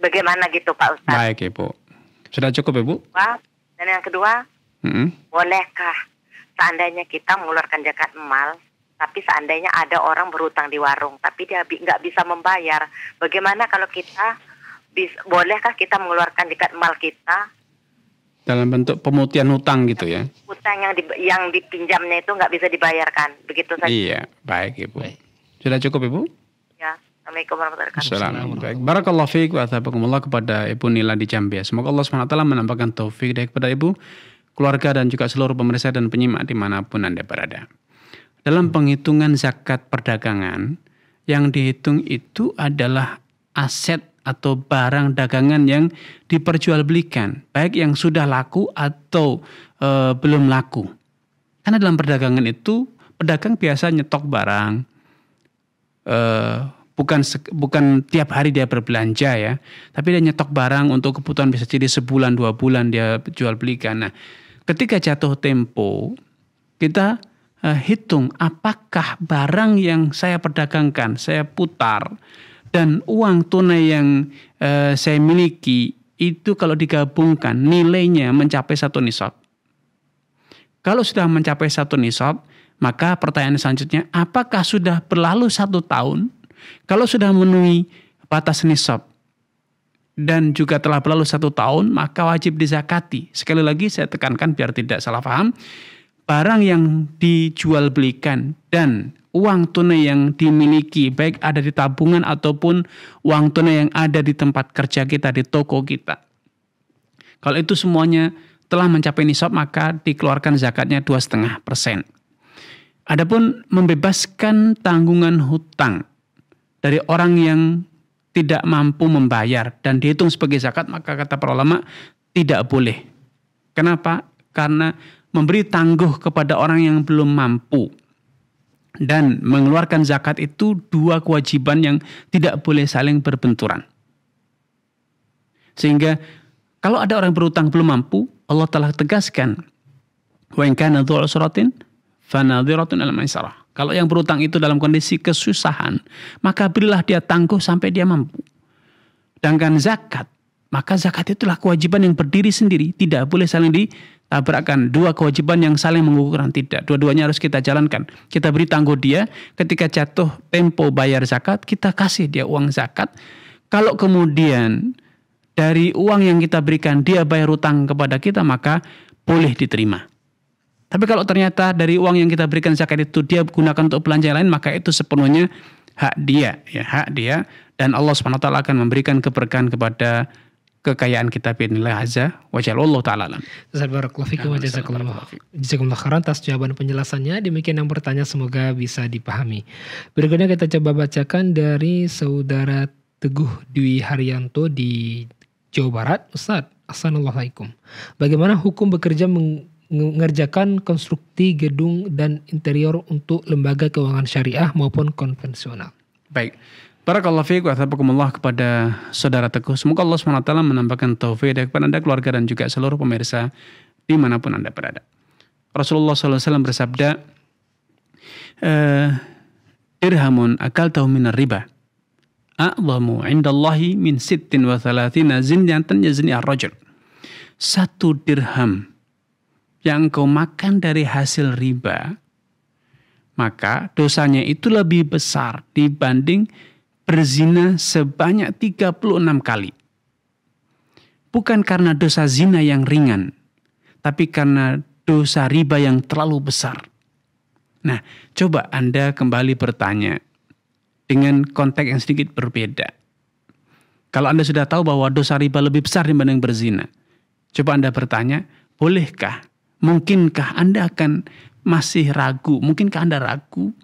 bagaimana gitu Pak Ustaz? Baik Ibu. Sudah cukup Ibu? Wah, dan yang kedua, mm -hmm. bolehkah seandainya kita mengeluarkan jekat emal tapi seandainya ada orang berutang di warung tapi dia nggak bisa membayar bagaimana kalau kita bis, bolehkah kita mengeluarkan dekat mal kita dalam bentuk pemutihan hutang gitu ya hutang yang di, yang dipinjamnya itu nggak bisa dibayarkan begitu saja iya baik ibu baik. sudah cukup ibu ya Assalamualaikum warahmatullahi wabarakatuh. Barakallahu fiik wa kepada Ibu Nila di Jambi. Semoga Allah SWT menambahkan taufik kepada Ibu, keluarga dan juga seluruh pemirsa dan penyimak dimanapun Anda berada dalam penghitungan zakat perdagangan yang dihitung itu adalah aset atau barang dagangan yang diperjualbelikan, baik yang sudah laku atau e, belum laku. Karena dalam perdagangan itu pedagang biasa nyetok barang, e, bukan bukan tiap hari dia berbelanja ya, tapi dia nyetok barang untuk kebutuhan bisa jadi sebulan dua bulan dia jual belikan. Nah, ketika jatuh tempo kita Eh, hitung apakah barang yang saya perdagangkan, saya putar dan uang tunai yang uh, saya miliki itu kalau digabungkan nilainya mencapai satu nisab. Kalau sudah mencapai satu nisab, maka pertanyaan selanjutnya, apakah sudah berlalu satu tahun? Kalau sudah memenuhi batas nisab dan juga telah berlalu satu tahun, maka wajib dizakati. Sekali lagi saya tekankan biar tidak salah paham, barang yang dijual belikan dan uang tunai yang dimiliki, baik ada di tabungan ataupun uang tunai yang ada di tempat kerja kita, di toko kita. Kalau itu semuanya telah mencapai nisab maka dikeluarkan zakatnya dua setengah persen. Adapun membebaskan tanggungan hutang dari orang yang tidak mampu membayar dan dihitung sebagai zakat maka kata para ulama tidak boleh. Kenapa? Karena memberi tangguh kepada orang yang belum mampu. Dan mengeluarkan zakat itu dua kewajiban yang tidak boleh saling berbenturan. Sehingga kalau ada orang berutang belum mampu, Allah telah tegaskan, "Wa in kana suratin fanadhiratun Kalau yang berutang itu dalam kondisi kesusahan, maka berilah dia tangguh sampai dia mampu. Sedangkan zakat, maka zakat itulah kewajiban yang berdiri sendiri, tidak boleh saling di tabrakan. Dua kewajiban yang saling mengukuran tidak. Dua-duanya harus kita jalankan. Kita beri tangguh dia. Ketika jatuh tempo bayar zakat, kita kasih dia uang zakat. Kalau kemudian dari uang yang kita berikan dia bayar utang kepada kita, maka boleh diterima. Tapi kalau ternyata dari uang yang kita berikan zakat itu dia gunakan untuk belanja lain, maka itu sepenuhnya hak dia, ya hak dia. Dan Allah swt akan memberikan keberkahan kepada kekayaan kita bernilai azza wa jalallah ta'ala alam. Nah, barakallahu wa jazakumullah. Jazakumullah khairan atas jawaban penjelasannya. Demikian yang bertanya semoga bisa dipahami. Berikutnya kita coba bacakan dari saudara Teguh Dwi Haryanto di Jawa Barat. Ustaz, Assalamualaikum. Bagaimana hukum bekerja mengerjakan konstruksi gedung dan interior untuk lembaga keuangan syariah maupun konvensional? Baik. Barakallahu fiik wa Allah kepada saudara teguh. Semoga Allah SWT menambahkan taufik kepada Anda, keluarga dan juga seluruh pemirsa dimanapun Anda berada. Rasulullah SAW bersabda, Dirhamun eh, akal tahu minar riba. A'lamu indallahi min sittin wa thalathina zinyatan yazni ar-rajul. Satu dirham yang kau makan dari hasil riba, maka dosanya itu lebih besar dibanding berzina sebanyak 36 kali. Bukan karena dosa zina yang ringan, tapi karena dosa riba yang terlalu besar. Nah, coba Anda kembali bertanya dengan konteks yang sedikit berbeda. Kalau Anda sudah tahu bahwa dosa riba lebih besar dibanding berzina, coba Anda bertanya, bolehkah, mungkinkah Anda akan masih ragu, mungkinkah Anda ragu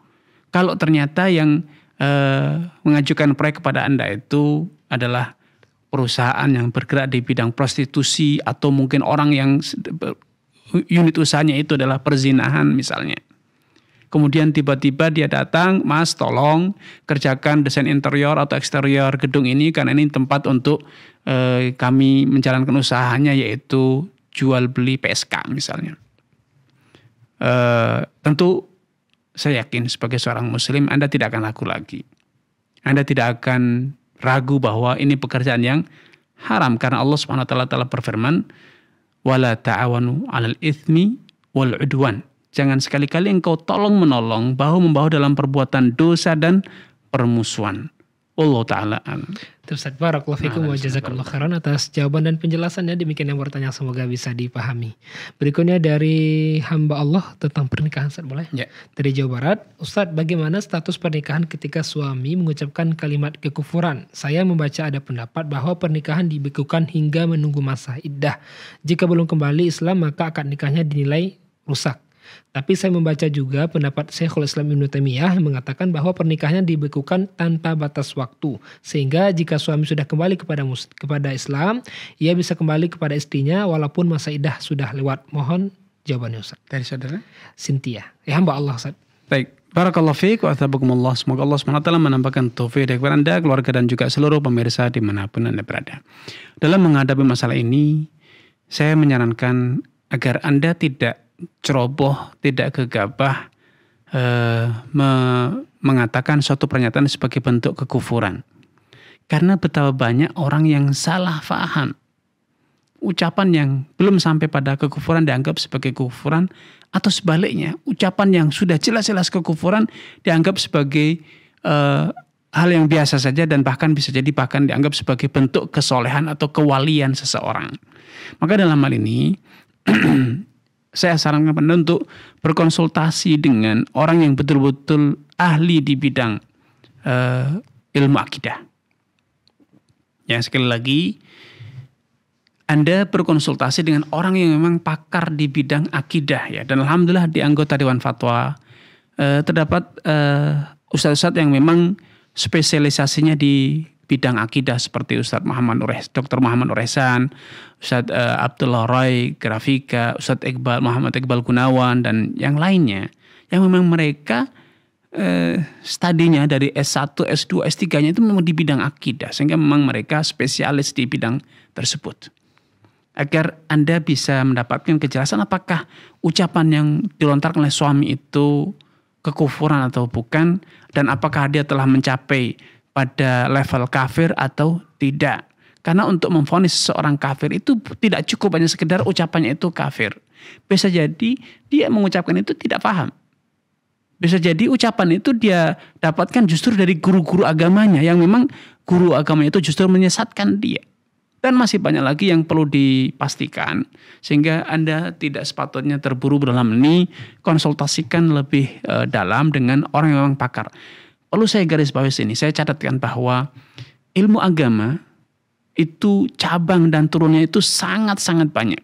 kalau ternyata yang Eh, mengajukan proyek kepada Anda itu adalah perusahaan yang bergerak di bidang prostitusi atau mungkin orang yang unit usahanya itu adalah perzinahan misalnya. Kemudian tiba-tiba dia datang, "Mas, tolong kerjakan desain interior atau eksterior gedung ini karena ini tempat untuk eh, kami menjalankan usahanya yaitu jual beli PSK misalnya." Eh, tentu saya yakin sebagai seorang muslim Anda tidak akan laku lagi. Anda tidak akan ragu bahwa ini pekerjaan yang haram karena Allah Subhanahu wa taala telah berfirman wala ta'awanu 'alal itsmi wal 'udwan. Jangan sekali-kali engkau tolong menolong bahu membahu dalam perbuatan dosa dan permusuhan. Allah taala an. Barak, barakallahu fikum wa jazakallahu khairan atas jawaban dan penjelasannya demikian yang bertanya semoga bisa dipahami. Berikutnya dari hamba Allah tentang pernikahan Ustaz boleh? Ya. Dari Jawa Barat, Ustaz bagaimana status pernikahan ketika suami mengucapkan kalimat kekufuran? Saya membaca ada pendapat bahwa pernikahan dibekukan hingga menunggu masa iddah. Jika belum kembali Islam maka akad nikahnya dinilai rusak. Tapi saya membaca juga pendapat Syekhul Islam Ibn Taimiyah yang mengatakan bahwa pernikahannya dibekukan tanpa batas waktu. Sehingga jika suami sudah kembali kepada kepada Islam, ia bisa kembali kepada istrinya walaupun masa idah sudah lewat. Mohon jawabannya Ustaz. Dari saudara? Sintia. Ya eh, hamba Allah Ustaz. Baik, Barakallahu fiik wa athabakumullah. Semoga Allah SWT menambahkan taufik dari Anda, keluarga dan juga seluruh pemirsa dimanapun Anda berada. Dalam menghadapi masalah ini, saya menyarankan agar Anda tidak ceroboh, tidak gegabah eh, me mengatakan suatu pernyataan sebagai bentuk kekufuran. Karena betapa banyak orang yang salah faham. Ucapan yang belum sampai pada kekufuran dianggap sebagai kekufuran atau sebaliknya, ucapan yang sudah jelas-jelas kekufuran dianggap sebagai eh, hal yang biasa saja dan bahkan bisa jadi bahkan dianggap sebagai bentuk kesolehan atau kewalian seseorang. Maka dalam hal ini saya sarankan Anda untuk berkonsultasi dengan orang yang betul-betul ahli di bidang uh, ilmu akidah. Ya, sekali lagi anda berkonsultasi dengan orang yang memang pakar di bidang akidah ya dan alhamdulillah di anggota dewan fatwa uh, terdapat eh, ustadz-ustadz yang memang spesialisasinya di bidang akidah seperti Ustadz Muhammad Ures, Dr. Muhammad Uresan, Ustadz uh, Abdullah Roy, Grafika, Ustadz Iqbal Muhammad Iqbal Gunawan dan yang lainnya yang memang mereka uh, eh, studinya dari S1, S2, S3-nya itu memang di bidang akidah sehingga memang mereka spesialis di bidang tersebut. Agar Anda bisa mendapatkan kejelasan apakah ucapan yang dilontarkan oleh suami itu kekufuran atau bukan dan apakah dia telah mencapai pada level kafir atau tidak. Karena untuk memfonis seorang kafir itu tidak cukup hanya sekedar ucapannya itu kafir. Bisa jadi dia mengucapkan itu tidak paham. Bisa jadi ucapan itu dia dapatkan justru dari guru-guru agamanya yang memang guru agamanya itu justru menyesatkan dia. Dan masih banyak lagi yang perlu dipastikan sehingga Anda tidak sepatutnya terburu-buru dalam ini konsultasikan lebih eh, dalam dengan orang yang memang pakar. Perlu saya garis bawahi sini, saya catatkan bahwa ilmu agama itu cabang dan turunnya itu sangat-sangat banyak.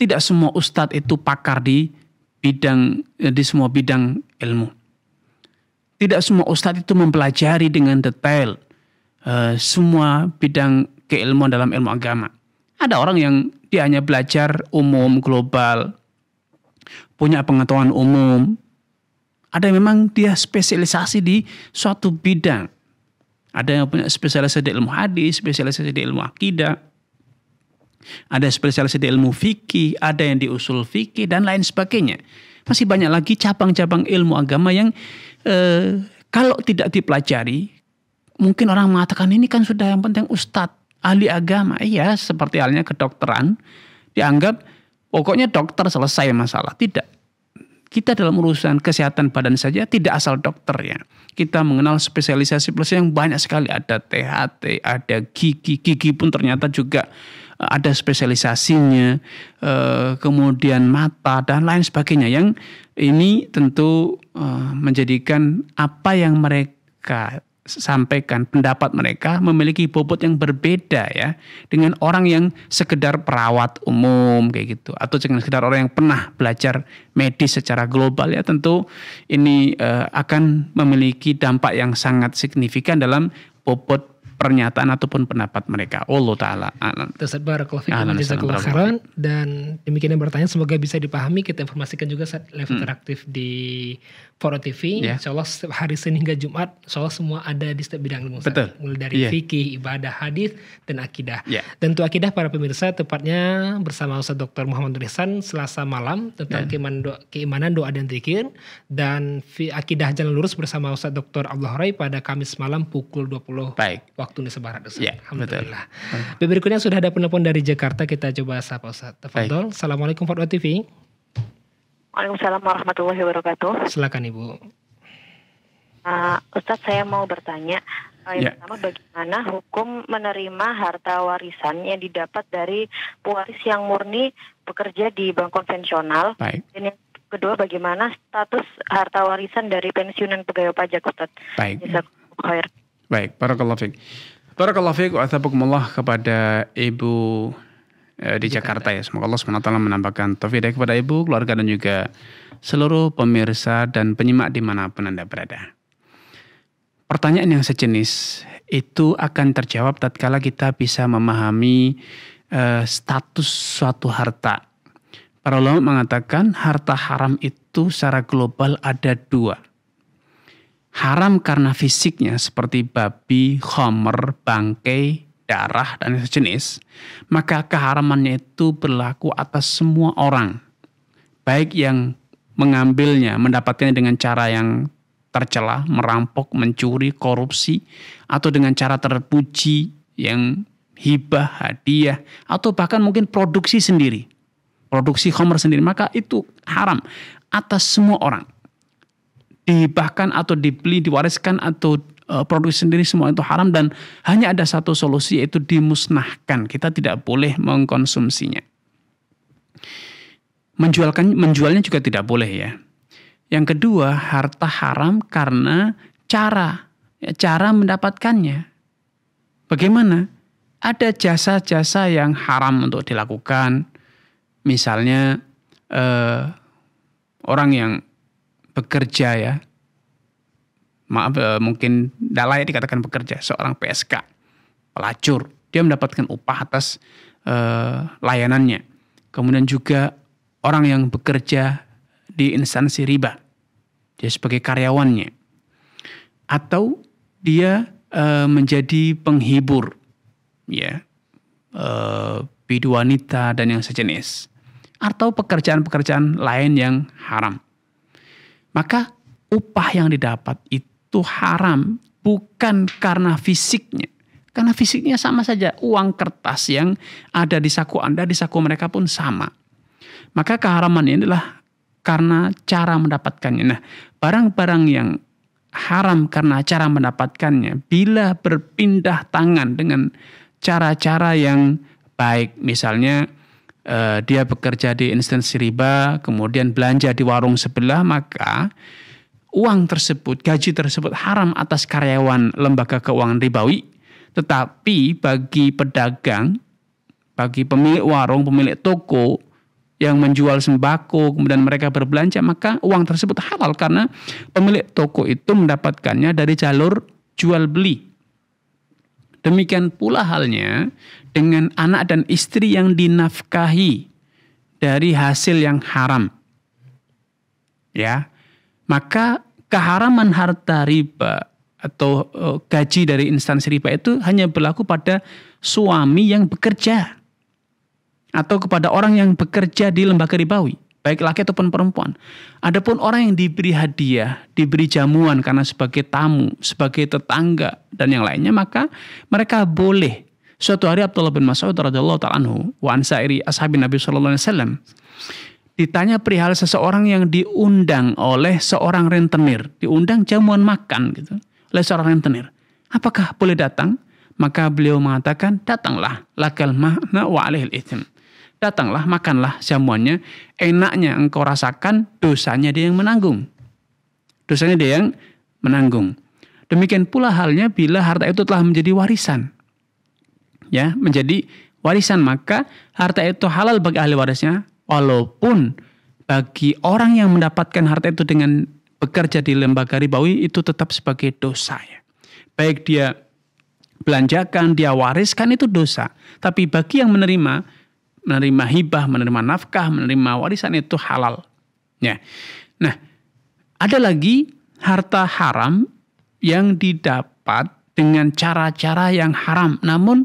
Tidak semua ustadz itu pakar di bidang eh, di semua bidang ilmu. Tidak semua ustadz itu mempelajari dengan detail uh, semua bidang keilmuan dalam ilmu agama. Ada orang yang dia hanya belajar umum global, punya pengetahuan umum, ada yang memang dia spesialisasi di suatu bidang. Ada yang punya spesialisasi di ilmu hadis, spesialisasi di ilmu akidah. Ada spesialisasi di ilmu fikih, ada yang di usul fikih dan lain sebagainya. Masih banyak lagi cabang-cabang ilmu agama yang eh, kalau tidak dipelajari, mungkin orang mengatakan ini kan sudah yang penting ustadz, ahli agama. Iya, seperti halnya kedokteran, dianggap pokoknya dokter selesai masalah. Tidak kita dalam urusan kesehatan badan saja tidak asal dokter ya. Kita mengenal spesialisasi plus yang banyak sekali ada THT, ada gigi, gigi pun ternyata juga eh, ada spesialisasinya, eh, kemudian mata dan lain sebagainya yang ini tentu eh, menjadikan apa yang mereka sampaikan pendapat mereka memiliki bobot yang berbeda ya dengan orang yang sekedar perawat umum kayak gitu atau dengan sekedar orang yang pernah belajar medis secara global ya tentu ini uh, akan memiliki dampak yang sangat signifikan dalam bobot pernyataan ataupun pendapat mereka. Allah taala alam. khairan dan demikian yang bertanya semoga bisa dipahami kita informasikan juga saat live hmm. interaktif di Foro TV, yeah. insya Allah setiap hari Senin hingga Jumat, insya Allah semua ada di setiap bidang ilmu. Betul. Mulai dari yeah. fikih, ibadah, hadis, dan akidah. Yeah. Dan untuk akidah para pemirsa, tepatnya bersama Ustaz Dr. Muhammad Rizan Selasa malam tentang yeah. keimanan, doa, keimanan doa dan zikir dan akidah jalan lurus bersama Ustaz Dr. Abdullah Rai pada Kamis malam pukul 20 Baik. waktu Indonesia Barat. Ustaz. Yeah, ya, Alhamdulillah. Betul. Berikutnya sudah ada penelpon dari Jakarta, kita coba sapa Ustaz. Tafadol. Assalamualaikum warahmatullahi TV. Waalaikumsalam warahmatullahi wabarakatuh. Silakan Ibu. Uh, Ustadz saya mau bertanya. Uh, yang yeah. pertama bagaimana hukum menerima harta warisan yang didapat dari pewaris yang murni bekerja di bank konvensional? Baik. Dan yang kedua bagaimana status harta warisan dari pensiunan pegawai pajak Ustadz? Baik. Baik, Barakallahu Fik. Barakallahu Fik, wa kepada Ibu Eh, di, Jakarta. Jakarta ya. Semoga Allah SWT menambahkan taufik kepada ibu, keluarga dan juga seluruh pemirsa dan penyimak dimanapun Anda berada. Pertanyaan yang sejenis itu akan terjawab tatkala kita bisa memahami uh, status suatu harta. Para ulama mengatakan harta haram itu secara global ada dua. Haram karena fisiknya seperti babi, homer, bangkai, darah, dan sejenis, maka keharamannya itu berlaku atas semua orang, baik yang mengambilnya, mendapatkannya dengan cara yang tercela, merampok, mencuri, korupsi, atau dengan cara terpuji yang hibah, hadiah, atau bahkan mungkin produksi sendiri. Produksi homer sendiri, maka itu haram atas semua orang. Dihibahkan atau dibeli, diwariskan atau Eh, produksi sendiri semua itu haram dan hanya ada satu solusi yaitu dimusnahkan. Kita tidak boleh mengkonsumsinya. Menjualkan menjualnya juga tidak boleh ya. Yang kedua, harta haram karena cara ya, cara mendapatkannya. Bagaimana? Ada jasa-jasa yang haram untuk dilakukan. Misalnya eh, orang yang bekerja ya maaf uh, mungkin layak dikatakan bekerja seorang PSK, pelacur, dia mendapatkan upah atas uh, layanannya. Kemudian juga orang yang bekerja di instansi riba, dia sebagai karyawannya, atau dia uh, menjadi penghibur, ya, biduanita dan yang sejenis atau pekerjaan-pekerjaan lain yang haram. Maka upah yang didapat itu itu haram bukan karena fisiknya. Karena fisiknya sama saja, uang kertas yang ada di saku Anda, di saku mereka pun sama. Maka keharaman ini adalah karena cara mendapatkannya. Nah, barang-barang yang haram karena cara mendapatkannya, bila berpindah tangan dengan cara-cara yang baik, misalnya eh, dia bekerja di instansi riba, kemudian belanja di warung sebelah, maka uang tersebut, gaji tersebut haram atas karyawan lembaga keuangan ribawi, tetapi bagi pedagang, bagi pemilik warung, pemilik toko yang menjual sembako, kemudian mereka berbelanja, maka uang tersebut halal karena pemilik toko itu mendapatkannya dari jalur jual beli. Demikian pula halnya dengan anak dan istri yang dinafkahi dari hasil yang haram. Ya, maka keharaman harta riba atau eh, gaji dari instansi riba itu hanya berlaku pada suami yang bekerja atau kepada orang yang bekerja di lembaga ribawi, baik laki ataupun perempuan. Adapun orang yang diberi hadiah, diberi jamuan karena sebagai tamu, sebagai tetangga dan yang lainnya, maka mereka boleh. Suatu hari Abdullah bin Mas'ud radhiyallahu taala anhu wa ansairi ashabi Nabi sallallahu alaihi wasallam ditanya perihal seseorang yang diundang oleh seorang rentenir, diundang jamuan makan gitu oleh seorang rentenir. Apakah boleh datang? Maka beliau mengatakan, datanglah lakal mahna wa alihil ithim. Datanglah, makanlah jamuannya, enaknya engkau rasakan, dosanya dia yang menanggung. Dosanya dia yang menanggung. Demikian pula halnya bila harta itu telah menjadi warisan. Ya, menjadi warisan maka harta itu halal bagi ahli warisnya, Walaupun bagi orang yang mendapatkan harta itu dengan bekerja di lembaga ribawi itu tetap sebagai dosa ya. Baik dia belanjakan, dia wariskan itu dosa. Tapi bagi yang menerima, menerima hibah, menerima nafkah, menerima warisan itu halal. Ya. Nah, ada lagi harta haram yang didapat dengan cara-cara yang haram. Namun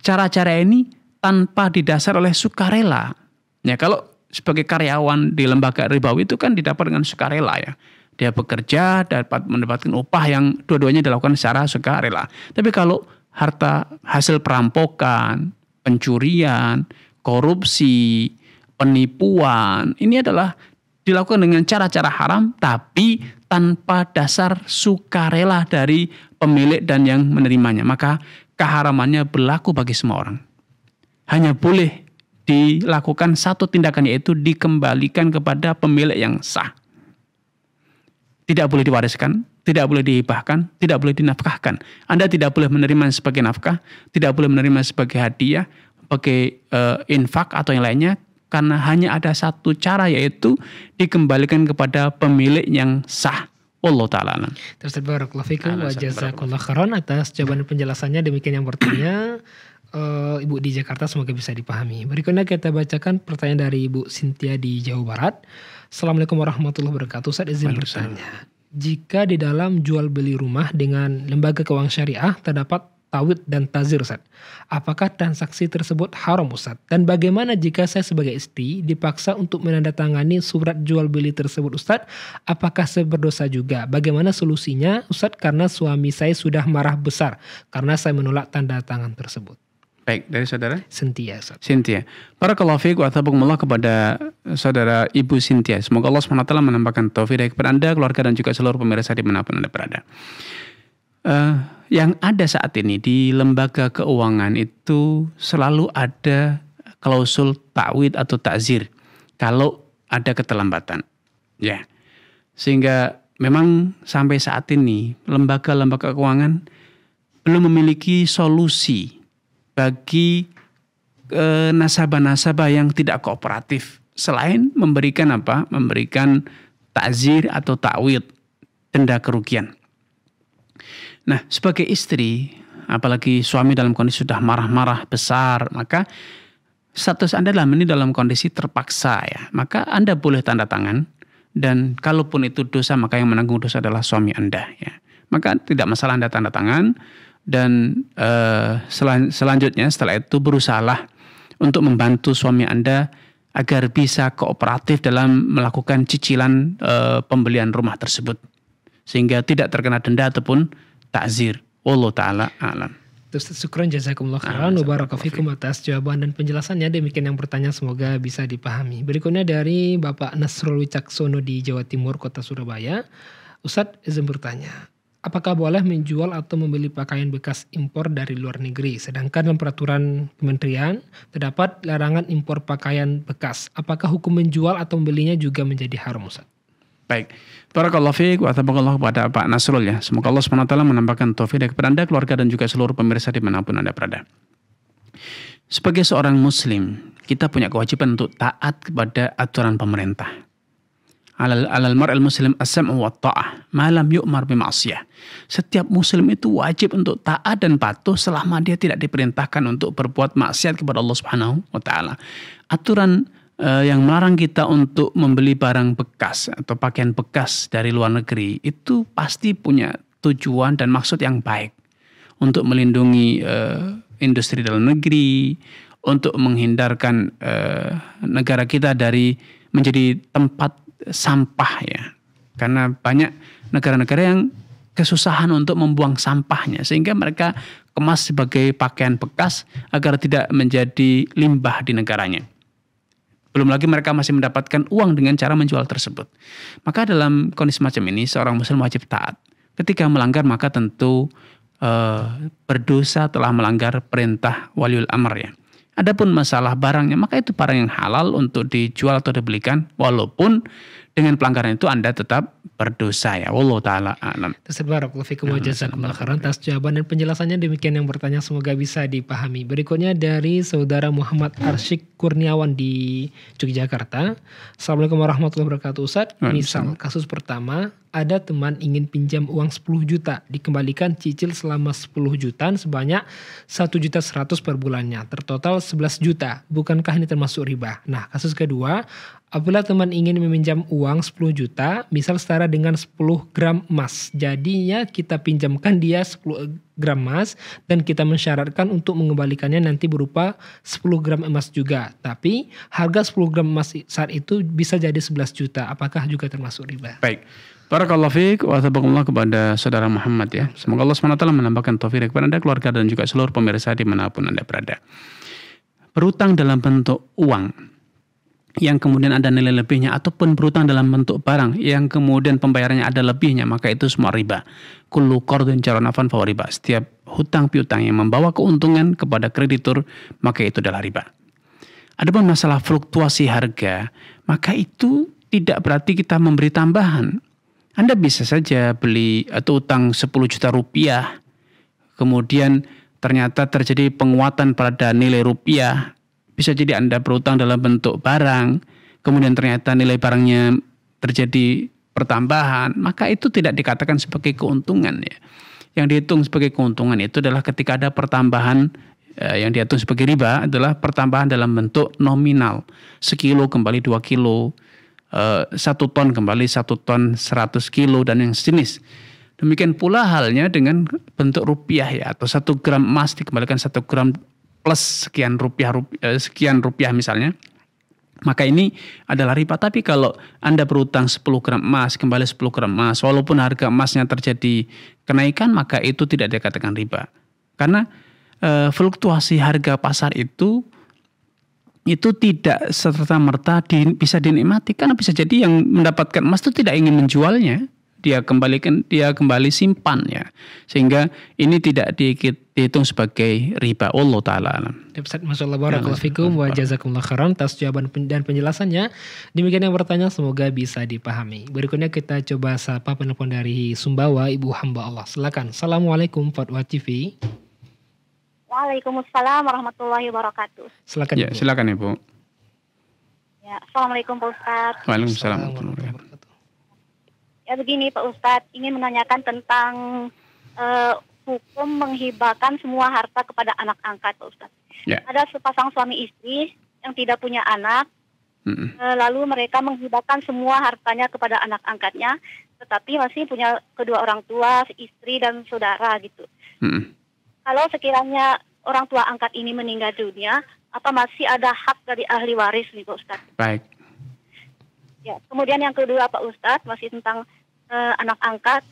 cara-cara ini tanpa didasar oleh sukarela Ya kalau sebagai karyawan di lembaga ribawi itu kan didapat dengan sukarela ya. Dia bekerja dapat mendapatkan upah yang dua-duanya dilakukan secara sukarela. Tapi kalau harta hasil perampokan, pencurian, korupsi, penipuan, ini adalah dilakukan dengan cara-cara haram tapi tanpa dasar sukarela dari pemilik dan yang menerimanya. Maka keharamannya berlaku bagi semua orang. Hanya boleh dilakukan satu tindakan yaitu dikembalikan kepada pemilik yang sah. Tidak boleh diwariskan, tidak boleh dihibahkan, tidak boleh dinafkahkan. Anda tidak boleh menerima sebagai nafkah, tidak boleh menerima sebagai hadiah, sebagai uh, infak atau yang lainnya karena hanya ada satu cara yaitu dikembalikan kepada pemilik yang sah. Allah ta'ala Terus terbaru wa jazakullah khairan atas jawaban penjelasannya demikian yang bertanya uh, Ibu di Jakarta semoga bisa dipahami. Berikutnya kita bacakan pertanyaan dari Ibu Sintia di Jawa Barat. Assalamualaikum warahmatullahi wabarakatuh. Saya izin bertanya. Jika di dalam jual beli rumah dengan lembaga keuangan syariah terdapat tawid dan tazir Ustaz. Apakah transaksi tersebut haram Ustaz? Dan bagaimana jika saya sebagai istri dipaksa untuk menandatangani surat jual beli tersebut Ustaz? Apakah saya berdosa juga? Bagaimana solusinya Ustaz? Karena suami saya sudah marah besar karena saya menolak tanda tangan tersebut. Baik, dari saudara? Cynthia, Saudara. Sintia. Para kalafik wa atabukumullah kepada eh, saudara Ibu Cynthia, Semoga Allah SWT menambahkan taufik kepada Anda, keluarga dan juga seluruh pemirsa di manapun Anda berada. Uh, yang ada saat ini di lembaga keuangan itu selalu ada klausul takwid atau takzir kalau ada keterlambatan. Ya. Yeah. Sehingga memang sampai saat ini lembaga-lembaga keuangan belum memiliki solusi bagi nasabah e, nasabah-nasabah yang tidak kooperatif selain memberikan apa? Memberikan takzir atau takwid denda kerugian. Nah, sebagai istri, apalagi suami dalam kondisi sudah marah-marah besar, maka status Anda dalam ini dalam kondisi terpaksa ya. Maka Anda boleh tanda tangan dan kalaupun itu dosa maka yang menanggung dosa adalah suami Anda ya. Maka tidak masalah Anda tanda tangan dan uh, selan selanjutnya setelah itu berusahalah untuk membantu suami Anda agar bisa kooperatif dalam melakukan cicilan uh, pembelian rumah tersebut sehingga tidak terkena denda ataupun takzir. Wallahu taala alam. Ustaz Sukron jazakumullah khairan wa barakafikum atas jawaban dan penjelasannya demikian yang bertanya semoga bisa dipahami. Berikutnya dari Bapak Nasrul Wicaksono di Jawa Timur Kota Surabaya. Ustaz izin bertanya, apakah boleh menjual atau membeli pakaian bekas impor dari luar negeri? Sedangkan dalam peraturan kementerian terdapat larangan impor pakaian bekas. Apakah hukum menjual atau membelinya juga menjadi haram, Ustaz? Baik. Barakallahu fiik wa tabarakallahu kepada Pak Nasrul ya. Semoga Allah SWT menambahkan taufik kepada Anda, keluarga dan juga seluruh pemirsa dimanapun Anda berada. Sebagai seorang muslim, kita punya kewajiban untuk taat kepada aturan pemerintah alal al muslim asam wa ta'ah malam yu'mar bima'siyah. Setiap muslim itu wajib untuk taat dan patuh selama dia tidak diperintahkan untuk berbuat maksiat kepada Allah Subhanahu wa taala. Aturan uh, yang melarang kita untuk membeli barang bekas atau pakaian bekas dari luar negeri itu pasti punya tujuan dan maksud yang baik untuk melindungi uh, industri dalam negeri, untuk menghindarkan uh, negara kita dari menjadi tempat sampah ya. Karena banyak negara-negara yang kesusahan untuk membuang sampahnya sehingga mereka kemas sebagai pakaian bekas agar tidak menjadi limbah di negaranya. Belum lagi mereka masih mendapatkan uang dengan cara menjual tersebut. Maka dalam kondisi macam ini seorang muslim wajib taat. Ketika melanggar maka tentu eh, berdosa telah melanggar perintah waliul amr ya. Adapun masalah barangnya, maka itu barang yang halal untuk dijual atau dibelikan walaupun dengan pelanggaran itu Anda tetap berdosa ya. Wallahu taala alam. Tabarakallahu fikum khairan atas jawaban dan penjelasannya demikian yang bertanya semoga bisa dipahami. Berikutnya dari saudara Muhammad Arsyik Kurniawan di Yogyakarta. Assalamualaikum warahmatullahi wabarakatuh Ustaz. Misal kasus pertama ada teman ingin pinjam uang 10 juta dikembalikan cicil selama 10 juta sebanyak 1 juta 100 per bulannya tertotal 11 juta bukankah ini termasuk riba nah kasus kedua Apabila teman ingin meminjam uang 10 juta, misal setara dengan 10 gram emas. Jadinya kita pinjamkan dia 10 eh, gram emas dan kita mensyaratkan untuk mengembalikannya nanti berupa 10 gram emas juga. Tapi harga 10 gram emas saat itu bisa jadi 11 juta. Apakah juga termasuk riba? Baik. Barakallahu fiik wa tabarakallahu kepada saudara Muhammad ya. Semoga Allah SWT menambahkan taufik kepada Anda, keluarga dan juga seluruh pemirsa di manapun Anda berada. Berutang dalam bentuk uang yang kemudian ada nilai lebihnya ataupun berutang dalam bentuk barang yang kemudian pembayarannya ada lebihnya maka itu semua riba. Kullu qardin jaranafan fa riba. Setiap hutang piutang yang membawa keuntungan kepada kreditur maka itu adalah riba. Adapun masalah fluktuasi harga maka itu tidak berarti kita memberi tambahan. Anda bisa saja beli atau utang 10 juta rupiah kemudian ternyata terjadi penguatan pada nilai rupiah bisa jadi Anda berutang dalam bentuk barang, kemudian ternyata nilai barangnya terjadi pertambahan, maka itu tidak dikatakan sebagai keuntungan ya. Yang dihitung sebagai keuntungan itu adalah ketika ada pertambahan eh, yang dihitung sebagai riba adalah pertambahan dalam bentuk nominal. Sekilo kembali dua kilo, eh, satu ton kembali satu ton seratus kilo dan yang sejenis. Demikian pula halnya dengan bentuk rupiah ya atau satu gram emas dikembalikan satu gram plus sekian rupiah, rupiah eh, sekian rupiah misalnya maka ini adalah riba. Tapi kalau Anda berutang 10 gram emas, kembali 10 gram emas, walaupun harga emasnya terjadi kenaikan, maka itu tidak dikatakan riba. Karena e, fluktuasi harga pasar itu itu tidak serta merta di, bisa dinikmati karena bisa jadi yang mendapatkan emas itu tidak ingin menjualnya dia kembalikan dia kembali simpan ya sehingga ini tidak di, dihitung sebagai riba ya, Allah taala Ustaz masyaallah barakallahu ya, fikum wa jazakumullah khairan atas jawaban dan penjelasannya demikian yang bertanya semoga bisa dipahami berikutnya kita coba sapa penelpon dari Sumbawa Ibu hamba Allah silakan Assalamualaikum Fatwa TV Waalaikumsalam warahmatullahi wabarakatuh. Silakan. Ya, silakan Ibu. Ya, Assalamualaikum Pak Ustaz. Waalaikumsalam. warahmatullahi wabarakatuh. Ya begini Pak Ustadz, ingin menanyakan tentang uh, hukum menghibahkan semua harta kepada anak angkat Pak Ustadz. Yeah. Ada sepasang suami istri yang tidak punya anak, mm -hmm. uh, lalu mereka menghibahkan semua hartanya kepada anak angkatnya, tetapi masih punya kedua orang tua, istri dan saudara gitu. Mm -hmm. Kalau sekiranya orang tua angkat ini meninggal dunia, apa masih ada hak dari ahli waris nih Pak Ustadz? Baik. Ya, kemudian yang kedua Pak Ustadz masih tentang uh, anak angkat.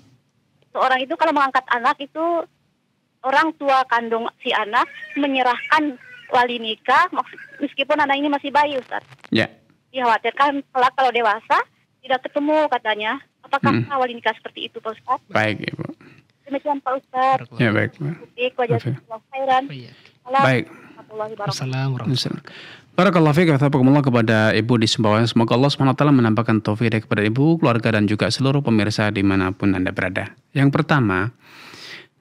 Seorang itu kalau mengangkat anak itu orang tua kandung si anak menyerahkan wali nikah meskipun anak ini masih bayi Ustaz. Ya. Yeah. Dikhawatirkan kelak kalau dewasa tidak ketemu katanya. Apakah hmm. wali nikah seperti itu Pak Ustaz? Baik Ibu. Demikian Pak Ustaz. Ya baik. Baik, wajah khairan. Oh, iya. Baik. Assalamualaikum. Barakallah fiqh, Allah kepada Ibu di Sumbawa. Semoga Allah SWT menambahkan taufik kepada Ibu, keluarga, dan juga seluruh pemirsa dimanapun Anda berada. Yang pertama,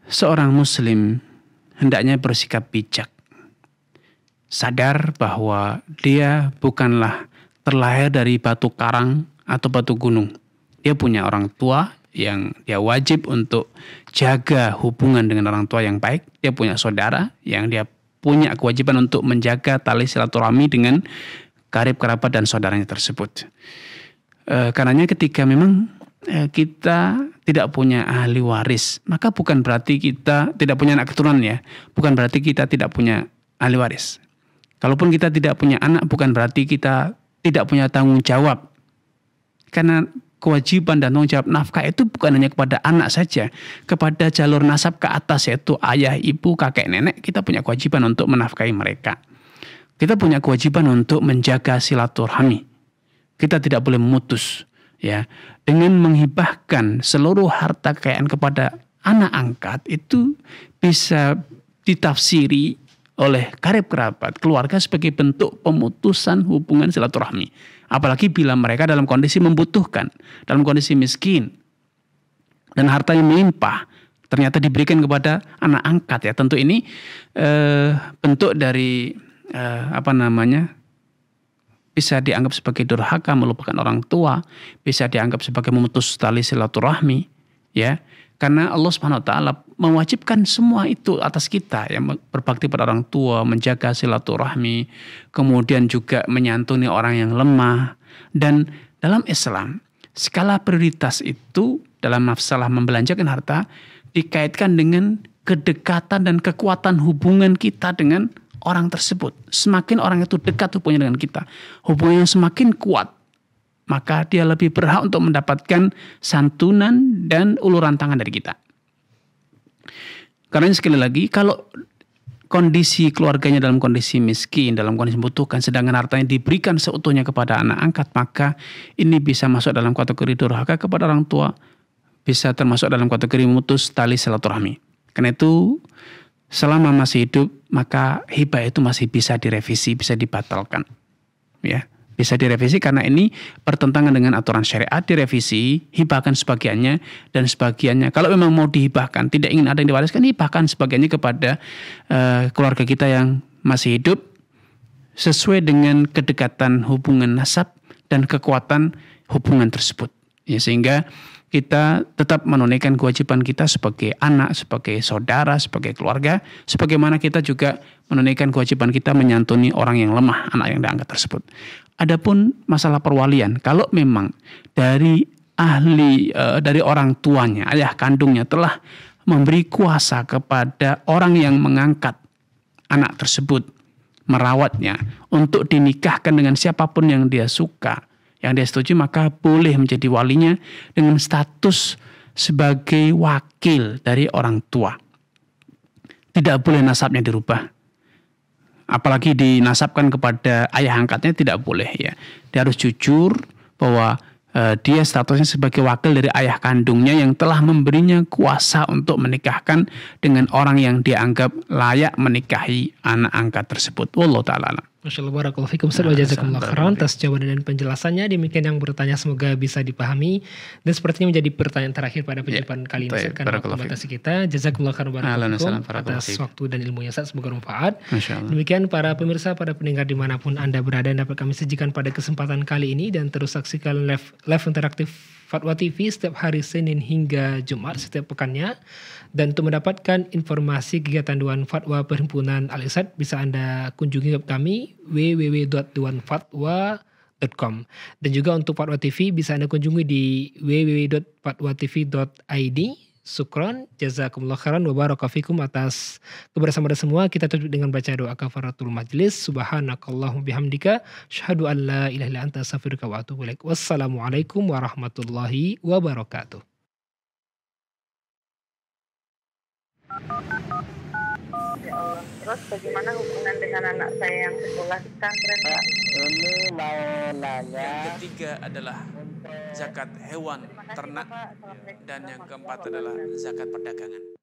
seorang Muslim hendaknya bersikap bijak. Sadar bahwa dia bukanlah terlahir dari batu karang atau batu gunung. Dia punya orang tua yang dia wajib untuk jaga hubungan dengan orang tua yang baik. Dia punya saudara yang dia punya kewajiban untuk menjaga tali silaturahmi dengan karib kerabat dan saudaranya tersebut. E, karenanya ketika memang e, kita tidak punya ahli waris, maka bukan berarti kita tidak punya anak keturunan ya, bukan berarti kita tidak punya ahli waris. Kalaupun kita tidak punya anak, bukan berarti kita tidak punya tanggung jawab. Karena kewajiban dan tanggung jawab nafkah itu bukan hanya kepada anak saja, kepada jalur nasab ke atas yaitu ayah, ibu, kakek, nenek kita punya kewajiban untuk menafkahi mereka. Kita punya kewajiban untuk menjaga silaturahmi. Kita tidak boleh memutus ya. Dengan menghibahkan seluruh harta kekayaan kepada anak angkat itu bisa ditafsiri oleh karib kerabat keluarga sebagai bentuk pemutusan hubungan silaturahmi Apalagi bila mereka dalam kondisi membutuhkan, dalam kondisi miskin, dan hartanya melimpah, ternyata diberikan kepada anak angkat ya. Tentu ini eh, bentuk dari eh, apa namanya? bisa dianggap sebagai durhaka melupakan orang tua, bisa dianggap sebagai memutus tali silaturahmi, ya. Karena Allah Subhanahu wa taala mewajibkan semua itu atas kita yang berbakti pada orang tua, menjaga silaturahmi, kemudian juga menyantuni orang yang lemah dan dalam Islam skala prioritas itu dalam masalah membelanjakan harta dikaitkan dengan kedekatan dan kekuatan hubungan kita dengan orang tersebut. Semakin orang itu dekat hubungannya dengan kita, hubungannya semakin kuat, maka dia lebih berhak untuk mendapatkan santunan dan uluran tangan dari kita. Karena sekali lagi, kalau kondisi keluarganya dalam kondisi miskin, dalam kondisi membutuhkan, sedangkan hartanya diberikan seutuhnya kepada anak angkat, maka ini bisa masuk dalam kategori durhaka kepada orang tua, bisa termasuk dalam kategori memutus tali silaturahmi. Karena itu, selama masih hidup, maka hibah itu masih bisa direvisi, bisa dibatalkan. Ya bisa direvisi karena ini pertentangan dengan aturan syariat direvisi hibahkan sebagiannya dan sebagiannya kalau memang mau dihibahkan tidak ingin ada yang diwariskan hibahkan sebagiannya kepada uh, keluarga kita yang masih hidup sesuai dengan kedekatan hubungan nasab dan kekuatan hubungan tersebut ya sehingga kita tetap menunaikan kewajiban kita sebagai anak, sebagai saudara, sebagai keluarga, sebagaimana kita juga menunaikan kewajiban kita menyantuni orang yang lemah, anak yang diangkat tersebut. Adapun masalah perwalian, kalau memang dari ahli e, dari orang tuanya, ayah kandungnya telah memberi kuasa kepada orang yang mengangkat anak tersebut, merawatnya untuk dinikahkan dengan siapapun yang dia suka yang dia setuju maka boleh menjadi walinya dengan status sebagai wakil dari orang tua. Tidak boleh nasabnya dirubah. Apalagi dinasabkan kepada ayah angkatnya tidak boleh ya. Dia harus jujur bahwa eh, dia statusnya sebagai wakil dari ayah kandungnya yang telah memberinya kuasa untuk menikahkan dengan orang yang dianggap layak menikahi anak angkat tersebut. Wallahu taala. Masya Allah barakallahu fikum nah, jazakumullah khairan atas jawaban dan penjelasannya demikian yang bertanya semoga bisa dipahami dan sepertinya menjadi pertanyaan terakhir pada iya, penjelasan yeah. kali ini karena waktu kita jazakumullah khairan barakallahu atas waktu dan ilmunya saat semoga bermanfaat demikian para pemirsa para pendengar dimanapun Anda berada dapat kami sajikan pada kesempatan kali ini dan terus saksikan live, live interaktif Fatwa TV setiap hari Senin hingga Jumat setiap pekannya dan untuk mendapatkan informasi kegiatan Dewan Fatwa Perhimpunan al bisa Anda kunjungi web kami www.dewanfatwa.com dan juga untuk Fatwa TV bisa Anda kunjungi di www.fatwatv.id Sukron, jazakumullah khairan wa barakafikum atas kebersamaan semua. Kita tutup dengan baca doa kafaratul majlis. Subhanakallahum bihamdika. Syahadu an la ilaha illa anta astaghfiruka wa atubu ilaik. Wassalamualaikum warahmatullahi wabarakatuh. terus bagaimana hubungan dengan anak saya yang sekolah di pesantren Pak? Ini mau nanya. Yang ketiga adalah zakat hewan ternak dan yang keempat adalah zakat perdagangan.